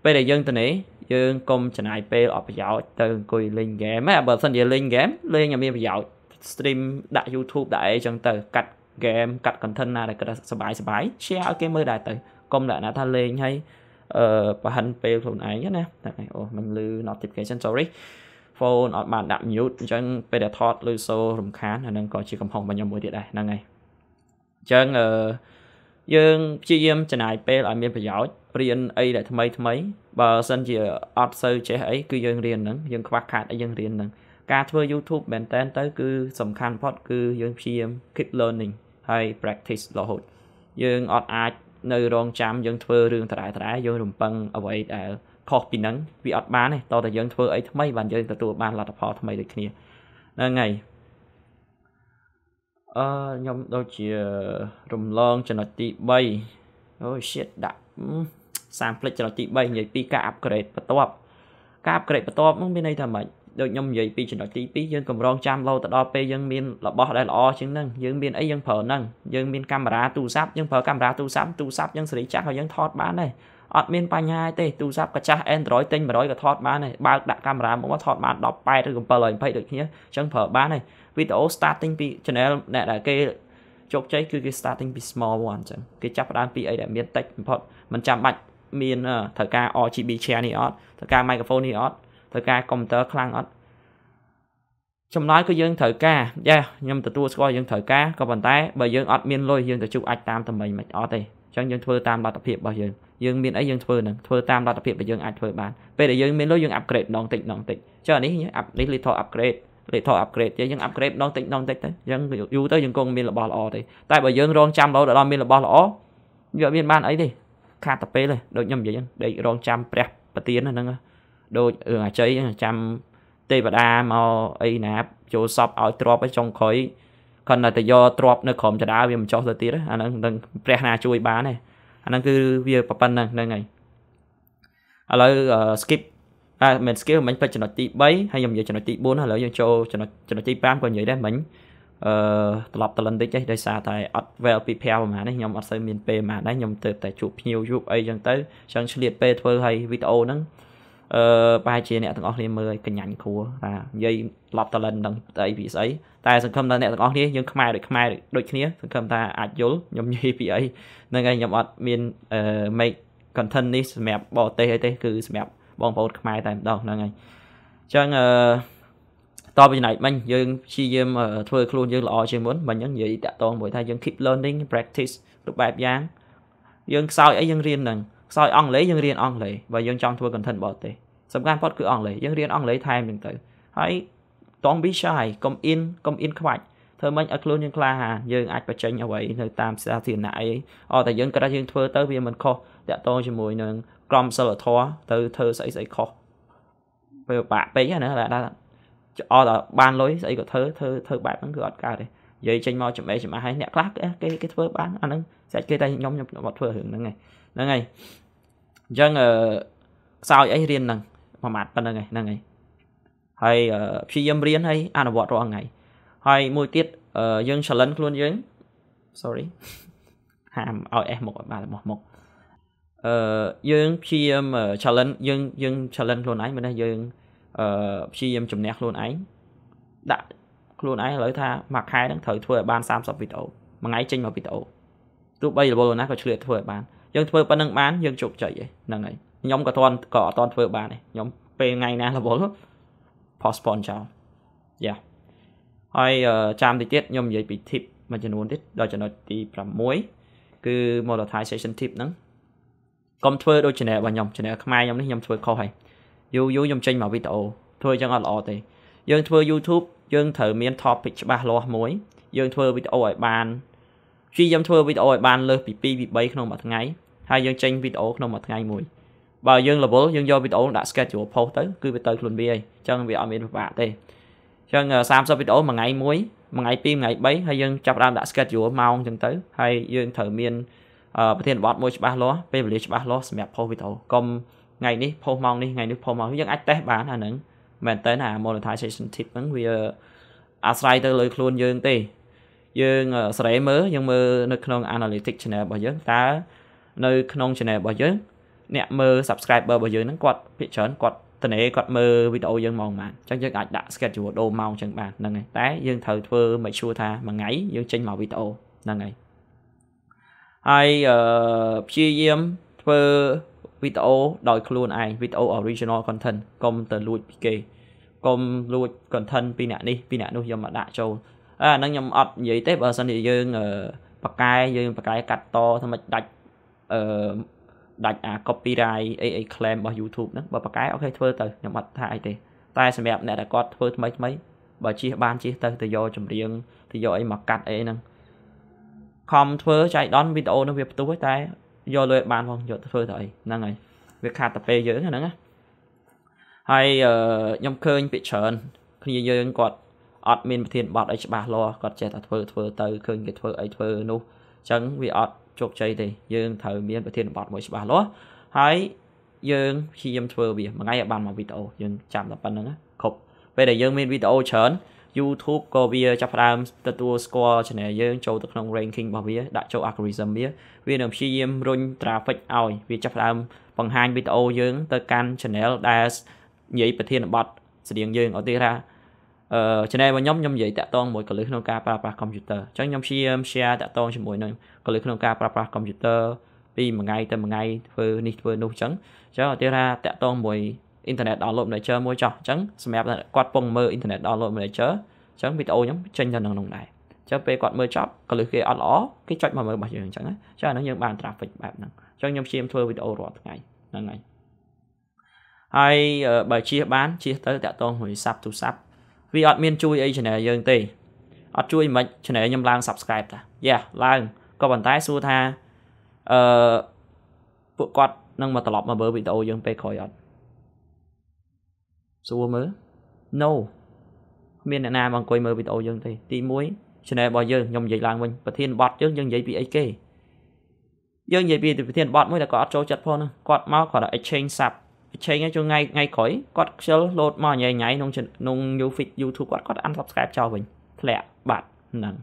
ពេលដែលយើងទៅនេះយើងកុំចំណាយពេលអត់ប្រយោជន៍ទៅអង្គុយលេងហ្គេមណាបើមិនជាលេងហ្គេមលេងឲ្យមានប្រយោជន៍ stream ដាក់ YouTube ដាក់អីចឹងទៅកាត់ game កាត់ content ណាដែលគេសบายសบาย share ឲ្យគេមើលដែរទៅកុំលក្ខណៈថាលេងហើយអឺប្រហិនពេលខ្លួនឯងណាហ្នឹងហើយអូមិនលឺ notification sorry ហ្វូនអត់បានដាក់ mute អញ្ចឹងពេលដែលថតលឺសូររំខានអានឹងក៏ជាកំហុសរបស់ខ្ញុំមួយទៀតដែរហ្នឹងហើយអញ្ចឹងអឺយើងព្យាយាមចំណាយពេលឲ្យមានប្រយោជន៍រៀនអីដែលថ្មីថ្មី បើសិនជាអត់សូវចេះអីគឺយើងរៀនហ្នឹងយើងខ្វះខាតអីយើងរៀនហ្នឹងការធ្វើ YouTube មែនតើទៅគឺសំខាន់បំផុតគឺយើងព្យាយាម keep learning ហើយ practice រហូតយើងអត់អាចនៅរងចាំយើងធ្វើរឿងតរ៉ែតរ៉ែយើងរំពឹងអ្វីដែលខុសពីហ្នឹងវាអត់បានទេតោះតែយើងធ្វើអីថ្មីបានយើងទទួលបានលទ្ធផលថ្មីដូចគ្នាហ្នឹងហើយអឺខ្ញុំដូចជារំលងចំណុចទី3អូ shit ដាក់សាមផ្លិចចរទី3និយាយពីការ upgrade បន្ទាប់ការ upgrade បន្ទាប់នោះមានន័យថាម៉េចដូចខ្ញុំនិយាយពីចំណុចទី2យើងកម្រងចាំលោទៅដល់ពេលយើងមានរបស់ដែលល្អជាងហ្នឹងយើងមានអីយើងប្រើហ្នឹងយើងមានកាមេរ៉ាទូរស័ព្ទយើងប្រើកាមេរ៉ាទូរស័ព្ទទូរស័ព្ទយើងសេរីចាស់ហើយយើងថតបានដែរអត់មានបញ្ហាទេទូរស័ព្ទក៏ចាស់ Android ទិញ100ក៏ថតបានដែរបើកដាក់កាមេរ៉ាមកថតបាន18ឬ720ដូចគ្នាអញ្ចឹងប្រើបានហើយវីដេអូ starting ពី channel អ្នកដែលគេជោគជ័យគឺគេ starting ពី small one អញ្ចឹងគេចាប់ផ្ដើមពីអីដែលមានតិចបំផុតមិនចាំបាច់មានត្រូវការ RGB chair នេះអត់ត្រូវការ microphone នេះអត់ត្រូវការ computer ខ្លាំងអត់ចំណាយគឺយើងត្រូវការយ៉ាខ្ញុំទទួលស្គាល់យើងត្រូវការក៏ប៉ុន្តែបើយើងអត់មានលុយយើងទៅជួបអាចតាមតែមិញមិនអត់ទេអញ្ចឹងយើងធ្វើតាមលទ្ធភាពរបស់យើងយើងមានអីយើងធ្វើនឹងធ្វើតាមលទ្ធភាពដែលយើងអាចធ្វើបានពេលដែលយើងមានលុយយើង upgrade ដងតិចដងតិចចុះនេះនេះ little upgrade little upgrade យើង upgrade ដងតិចដងតិចទៅយើងយូរទៅយើងគង់មានរបស់ល្អទេតែបើយើងរងចាំរហូតដល់មានរបស់ល្អយើងអត់មានបានអីទេខាតទៅពេលទេដូចខ្ញុំនិយាយហ្នឹងដេករងចាំព្រះប្រទានហ្នឹងដូចរឿងអាជ័យចាំទេវតាមកអីណាចូលសពឲ្យទ្របឲ្យចុងក្រោយគាត់នៅតែយកទ្របនៅក្រោមចដាវាមិនចោះទៅទៀតអាហ្នឹងនឹងព្រះណាជួយបានទេអាហ្នឹងគឺវាប៉ុណ្ណឹងហ្នឹងហើយឥឡូវ skip តែមិន skill មិញពេចចំណុចទី3ហើយខ្ញុំនិយាយចំណុចទី4ឥឡូវយើងចូលចំណុចចំណុចទី5ក៏និយាយដែរមិញអឺត្រឡប់តលិនតិចឯងដោយសារតែអត់ well ពី5ប្រហែលនេះខ្ញុំអត់សូវមានពេលប្រហែលដែរខ្ញុំទៅតែជួបភ្ញៀវជួបអីចឹងទៅចង់ឆ្លៀតពេលធ្វើឲ្យវីដេអូហ្នឹងអឺប្រហែលជាអ្នកទាំងអស់គ្នាមើលឲ្យកញ្ញាញ់គ្រួថានិយាយត្រឡប់តលិនដឹងស្អីពីស្អីតែសង្ឃឹមថាអ្នកទាំងអស់គ្នាយើងខ្មែរដូចខ្មែរដូចគ្នាសង្ឃឹមថាអាចយល់ខ្ញុំនិយាយពីអីហ្នឹងហើយខ្ញុំអត់មានអឺ make content នេះសម្រាប់បរទេសអីទេគឺសម្រាប់បងប្អូនខ្មែរតែម្ដងហ្នឹងហើយអញ្ចឹងអឺតពីចំណែកមិញយើងព្យាយាមធ្វើខ្លួនយើងល្អជាងមុនមិញហ្នឹងនិយាយតាក់ទងមួយថាយើង keep learning practice គ្រប់បែបយ៉ាងយើងខ្សោយអីយើងរៀនហ្នឹងខ្សោយអង់គ្លេសយើងរៀនអង់គ្លេសបើយើងចង់ធ្វើ content បរទេសសំខាន់បំផុតគឺអង់គ្លេសយើងរៀនអង់គ្លេសថែមហ្នឹងទៅហើយ don't be shy កុំ in កុំ in ខ្វាច់ធ្វើម៉េចឲ្យខ្លួនយើងក្លាហានយើងអាចបញ្ចេញអ្វីនៅតាមសាធារណៈអីអត់តែយើងគាត់ថាយើងធ្វើទៅវាមិនខុសតាក់ទងជាមួយនឹងក្រមសិលធម៌ទៅធ្វើស្អីស្អីខុសពេលបាក់ពេកណាបាទអត់បានលុយស្អីក៏ធ្វើធ្វើធ្វើបែបហ្នឹងគឺអត់កើតទេនិយាយចេញមកចំអេចំអាហើយអ្នកខ្លះគេគេធ្វើបានអាហ្នឹងសាច់គេតែខ្ញុំខ្ញុំអត់ធ្វើរឿងហ្នឹងឯងហ្នឹងឯងអញ្ចឹងអឺខ្សោយអីរៀនហ្នឹងមួយម៉ាត់ប៉ុណ្្នឹងឯងហ្នឹងឯងហើយព្យាយាមរៀនហើយអនុវត្តរាល់ថ្ងៃហើយមួយទៀតយើង challenge ខ្លួនយើង sorry ហាមឲ្យអេសមកបាទរបស់មកអឺយើងព្យាយាម challenge យើងយើង challenge ខ្លួនឯងមិនណាយើងអឺព្យាយាមជំនះខ្លួនឯងដាក់ខ្លួនឯងឥឡូវថាមួយខែហ្នឹងត្រូវធ្វើឲ្យបាន30វីដេអូមួយថ្ងៃចេញមកវីដេអូទោះបីរវល់ណាក៏ឆ្លៀតធ្វើឲ្យបានយើងធ្វើប៉ុណ្្នឹងបានយើងជោគជ័យហ្នឹងហើយខ្ញុំក៏ទាន់ក៏អត់ទាន់ធ្វើបានដែរខ្ញុំពេលថ្ងៃណារវល់ postpone ចោលយ៉ាហើយចាំតិចទៀតខ្ញុំនិយាយពី tip មួយចំនួនទៀតដល់ចំណុចទី6គឺ monetization tip ហ្នឹងកុំធ្វើដូច channel របស់ខ្ញុំ channel ខ្មែរខ្ញុំនេះខ្ញុំធ្វើខុសហើយយូរយូរខ្ញុំចេញមកវីដេអូធ្វើអញ្ចឹងអត់ល្អទេយើងធ្វើ YouTube យើងត្រូវមាន topic ច្បាស់លាស់មួយយើងធ្វើវីដេអូឲ្យបានព្យាយាមធ្វើវីដេអូឲ្យបានលើសពី2ពី3ក្នុងមួយថ្ងៃហើយយើងចេញវីដេអូក្នុងមួយថ្ងៃមួយបើយើងរវល់យើងយកវីដេអូដាក់ schedule post ទៅគឺវាទៅខ្លួនវាហើយអញ្ចឹងវាអត់មានពិបាកទេអញ្ចឹង30វីដេអូមួយថ្ងៃមួយមួយថ្ងៃពីរមួយថ្ងៃ3ហើយយើងចាប់ដើមដាក់ schedule ម៉ោងអញ្ចឹងទៅហើយយើងត្រូវមានប្រធានបទមួយច្បាស់លាស់ពេលវេលាច្បាស់លាស់សម្រាប់ post វីដេអូកុំថ្ងៃនេះផុសម៉ោងនេះថ្ងៃនេះផុសម៉ោងយើងអាចតេស្តបានអាហ្នឹងមែនតើណា monetization tip ហ្នឹងវាអាស្រ័យទៅលើខ្លួនយើងទេយើងសរេមើលយើងមើលនៅក្នុង analytic channel របស់យើងតើនៅក្នុង channel របស់យើង អ្នកមើល subscriber របស់យើងហ្នឹងគាត់ភាគច្រើនគាត់តនេគាត់មើលវីដេអូយើងមកបានអញ្ចឹងយើងអាចដាក់ schedule ដូរម៉ោងអញ្ចឹងបានហ្នឹងហើយតែយើងត្រូវធ្វើ make sure ថាមួយថ្ងៃយើងចេញមកវីដេអូហ្នឹងហើយហើយព្យាយាមធ្វើវីដេអូដោយខ្លួនឯងវីដេអូ original content កុំទៅលួចពីគេកុំលួច content ពីអ្នកនេះពីអ្នកនោះយកមកដាក់ចូលអាហ្នឹងខ្ញុំអត់និយាយទេបើសិនជាយើងបកកែយើងបកកែកាត់តថាមិនដាច់អឺដាច់អា copyright អីអី claim របស់ YouTube ហ្នឹងបើបកកែអូខេធ្វើទៅខ្ញុំអត់ថាអីទេតែសម្រាប់អ្នកដែលគាត់ធ្វើថ្មីថ្មីបើជិះបានជិះទៅទៅយកចម្រៀងទៅយកអីមកកាត់អីហ្នឹងខំធ្វើចៃដនវីដេអូនឹងវាផ្ទុះតែយកលុយបានផងយកទៅធ្វើទៅអីហ្នឹងហើយវាខាតតែពេលយើងហ្នឹងណាហើយខ្ញុំឃើញពាក្យច្រើនគ្នាយើងគាត់អត់មានប្រធានបတ်អីច្បាស់លាស់គាត់ចេះតែធ្វើធ្វើទៅឃើញគេធ្វើអីធ្វើនោះអញ្ចឹងវាអត់ជោគជ័យទេយើងត្រូវមានប្រធានបတ်មួយច្បាស់លាស់ហើយយើងព្យាយាមធ្វើវាមួយថ្ងៃឲ្យបានមួយវីដេអូយើងចាំតែប៉ុណ្្នឹងគ្រប់ពេលដែលយើងមានវីដេអូច្រើន YouTube ក៏វាចាប់ផ្ដើមទទួលស្គាល់ channel យើងចូលទៅក្នុង ranking របស់វាដាក់ចូល algorithm វាវានឹងព្យាយាមរុញ traffic ឲ្យវាចាប់ផ្ដើមបង្ហាញវីដេអូយើង ទៅកាន់ channel ដែលនិយាយប្រធានបទស្តៀងយើងឧទាហរណ៍អឺ channel របស់ខ្ញុំខ្ញុំនិយាយតាក់ទងមួយកលឹះក្នុងការប្រើប្រាស់ computer អញ្ចឹងខ្ញុំព្យាយាម share តាក់ទងជាមួយនឹងកលឹះក្នុងការប្រើប្រាស់ computer ពីមួយថ្ងៃទៅមួយថ្ងៃធ្វើនេះធ្វើនោះអញ្ចឹងអញ្ចឹងឧទាហរណ៍តាក់ទងមួយ internet download manager មួយចោះអញ្ចឹងសម្រាប់គាត់ពងមើល internet download manager អញ្ចឹងវីដេអូខ្ញុំចេញទៅនឹងនោះដែរអញ្ចឹងពេលគាត់មើលចប់ក៏លឺគេអត់ល្អគេចុចមកមើលរបស់យើងអញ្ចឹងណាអញ្ចឹងអានោះយើងបាន traffic បែបហ្នឹងអញ្ចឹងខ្ញុំព្យាយាមធ្វើវីដេអូរាល់ថ្ងៃហ្នឹងហើយហើយបើជៀសបានជៀសទៅតាក់ទងមួយ sub to sub វាអត់មានជួយអី channel យើងទេអត់ជួយមិន channel ខ្ញុំឡើង subscribe តាយ៉ាឡើងក៏ប៉ុន្តែសួរថាអឺពួកគាត់នឹងមកត្រឡប់មកមើលវីដេអូយើងពេលក្រោយអត់សួរមើល no គ្មានអ្នកណាមកអង្គុយមើលវីដេអូយើងទេទី1 channel របស់យើងខ្ញុំនិយាយឡើងវិញប្រធានបတ်យើងយើងនិយាយពីអីគេយើងនិយាយពីប្រធានបတ်មួយដែលគាត់អត់ចូលចិត្តផងណាគាត់មកគាត់ exchange sub exchange ជួថ្ងៃថ្ងៃក្រោយគាត់ខ្ជិល load មកញ៉ៃញ៉ៃក្នុងក្នុង YouTube គាត់គាត់ unsubscribe ចោលវិញធ្លាក់បាត់ហ្នឹង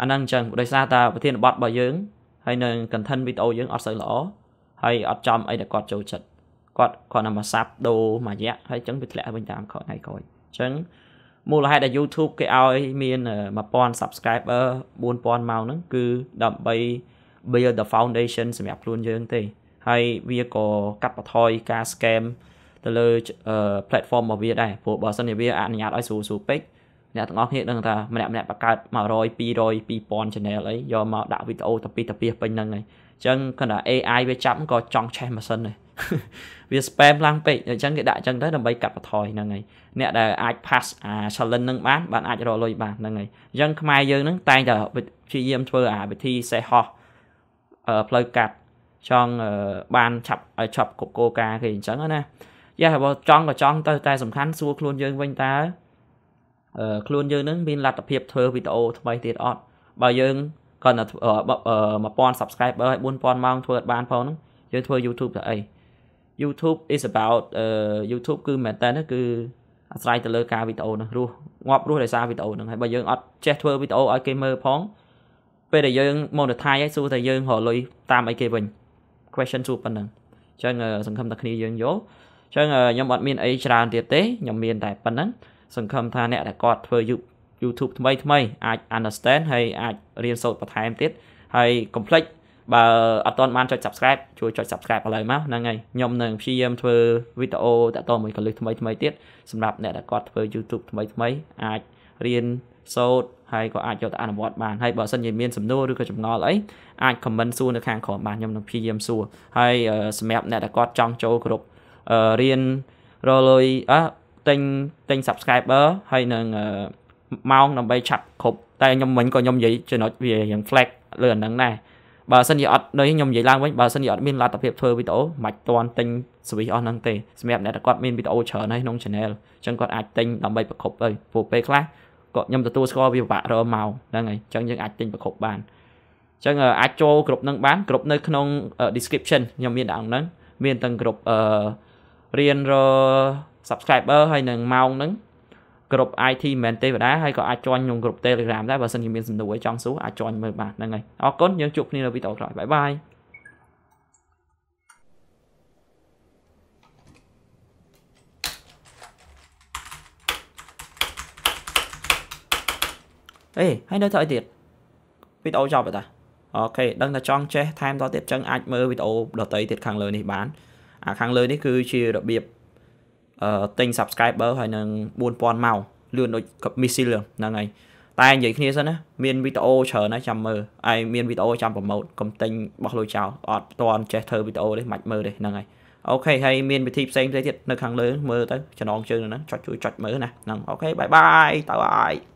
អាហ្នឹងអញ្ចឹងដោយសារតែប្រធានបទរបស់យើងហើយនៅ content វីដេអូយើងអត់សូវល្អហើយអត់ចំអីដែលគាត់ចូលចិត្តគាត់គាត់តែមកសាប់ដូរមួយរយៈហើយអញ្ចឹងវាធ្លាក់វិញតាមក្រោយថ្ងៃក្រោយអញ្ចឹងមូលហេតុដែល YouTube គេឲ្យមាន1000 subscriber 4000ម៉ោងហ្នឹងគឺដើម្បី build the foundation សម្រាប់ខ្លួនយើងទេហើយវាក៏កាត់បន្ថយការ scam ទៅលើ platform របស់វាដែរព្រោះបើសិនជាវាអនុញ្ញាតឲ្យស្រួលស្រួលពេកអ្នកទាំងអស់គ្នាដឹងថាម្នាក់ម្នាក់បង្កើត100 200 2000 channel អីយកមកដាក់វីដេអូតពីតពីពេញហ្នឹងហើយអញ្ចឹងគណៈ AI វាចាប់ក៏ចង់ឆេះម៉ាស៊ីនដែរវា spam ឡើងពេកអញ្ចឹងគេដាក់អញ្ចឹងទៅដើម្បីកាត់បន្ថយហ្នឹងហើយអ្នកដែលអាច pass អា challenge ហ្នឹងបានបានអាចរកលុយបានហ្នឹងហើយអញ្ចឹងខ្មែរយើងហ្នឹងតែងតែព្យាយាមធ្វើអាវិធីសេះហោះផ្លូវកាត់ចង់បានឆាប់ឲ្យឆាប់គ្រប់គោលការណ៍គេអញ្ចឹងណាយ៉ាបើចង់ក៏ចង់ទៅតែសំខាន់សួរខ្លួនយើងវិញតើខ្លួនយើងនឹងមានលទ្ធភាពធ្វើវីដេអូថ្មីទៀតអត់បើយើងគាត់1000 subscriber ហើយ4000ម៉ោងធ្វើអត់បានផងហ្នឹងយើងធ្វើ YouTube ទៅអី YouTube is about uh, YouTube គឺមែនតើគឺអាស្រ័យទៅលើការវីដេអូហ្នឹងរស់ងាប់រស់ដោយសារវីដេអូហ្នឹងហើយបើយើងអត់ចេះធ្វើវីដេអូឲ្យគេមើលផង ពេលដែលយើង monetize ហើយសួរតែយើងរកលុយតាមអីគេវិញ question សួរប៉ុណ្ណឹងអញ្ចឹងសង្ឃឹមតែគ្នាយើងយល់អញ្ចឹងខ្ញុំអត់មានអីច្រើនទៀតទេខ្ញុំមានតែប៉ុណ្ណឹងសង្ឃឹមថា អ្នកដែលគាត់ធ្វើ YouTube ថ្មីថ្មីអាច understand ហើយអាចរៀនសូត្របន្ថែមទៀតហើយកុំភ្លេចបើអត់ទាន់បានចុច subscribe ជួយចុច subscribe ឥឡូវមកហ្នឹងហើយខ្ញុំនឹងព្យាយាមធ្វើវីដេអូតាក់ទងមួយកលឹះថ្មីថ្មីទៀតសម្រាប់អ្នកដែលគាត់ធ្វើ YouTube ថ្មីថ្មីអាចរៀនសូត្រហើយក៏អាចយកទៅអនុវត្ត បានហើយបើសិនជាមានសំណួរឬក៏ចម្ងល់អីអាច comment សួរនៅខាងក្រោមបានខ្ញុំនឹងព្យាយាមសួរហើយសម្រាប់អ្នកដែលគាត់ចង់ចូលគ្រប់រៀនរលុយអ่ะទិញទិញ subscriber ហើយនឹងម៉ោងដើម្បីឆាប់គ្រប់តែខ្ញុំវិញក៏ខ្ញុំនិយាយចំណុចវាយ៉ាង flag លើអាហ្នឹងដែរបើសិនជាអត់នេះខ្ញុំនិយាយឡើងវិញបើសិនជាអត់មានលទ្ធភាពធ្វើវីដេអូមិនទាន់ទិញ switch អស់ហ្នឹងទេសម្រាប់អ្នកដែលគាត់មានវីដេអូច្រើនហើយក្នុង channel អញ្ចឹងគាត់អាចទិញដើម្បីប្រកបទៅពួកពេលខ្លះក៏ខ្ញុំទទួលស្គាល់វាពិបាករកមកហ្នឹងហើយអញ្ចឹងយើងអាចទិញប្រកបបានអញ្ចឹងអាចចូលគ្រប់នឹងបានគ្រប់នៅក្នុង description ខ្ញុំមានដាក់ហ្នឹងមានទាំងគ្រប់អឺរៀនរ subscriber ហើយនឹងម៉ោងហ្នឹងក្រុម IT មែនទេវតាហើយក៏អាច join ក្នុងក្រុម Telegram ដែរបើសិនជាមានសំណួរអីចង់សួរអាច join មើលបានហ្នឹងហើយអរគុណយើងជួបគ្នានៅវីដេអូក្រោយបាយបាយអេហើយនៅថយទៀតវីដេអូចប់តាអូខេដឹងតែចង់ចេះថែមតទៀតចឹងអាចមើលវីដេអូដតៃទៀតខាងលើនេះបានអាខាងលើនេះគឺជារបៀបទិញ subscriber ហើយនឹង4000ម៉ោងលឿនដូច missile ហ្នឹងហើយតែនិយាយគ្នាសិនណាមានវីដេអូច្រើនណាស់ចាំមើលឯងមានវីដេអូចាំប្រម៉ូតកុំទិញបោះលុយចោលអត់តន់ចេះធ្វើវីដេអូទេមិនមើលទេហ្នឹងហើយអូខេហើយមានវិធីផ្សេងផ្សេងទៀតនៅខាងលើមើលទៅចំណងជើងហ្នឹងចុចជួយចុចមើលណាហ្នឹងអូខេបាយបាយទៅហើយ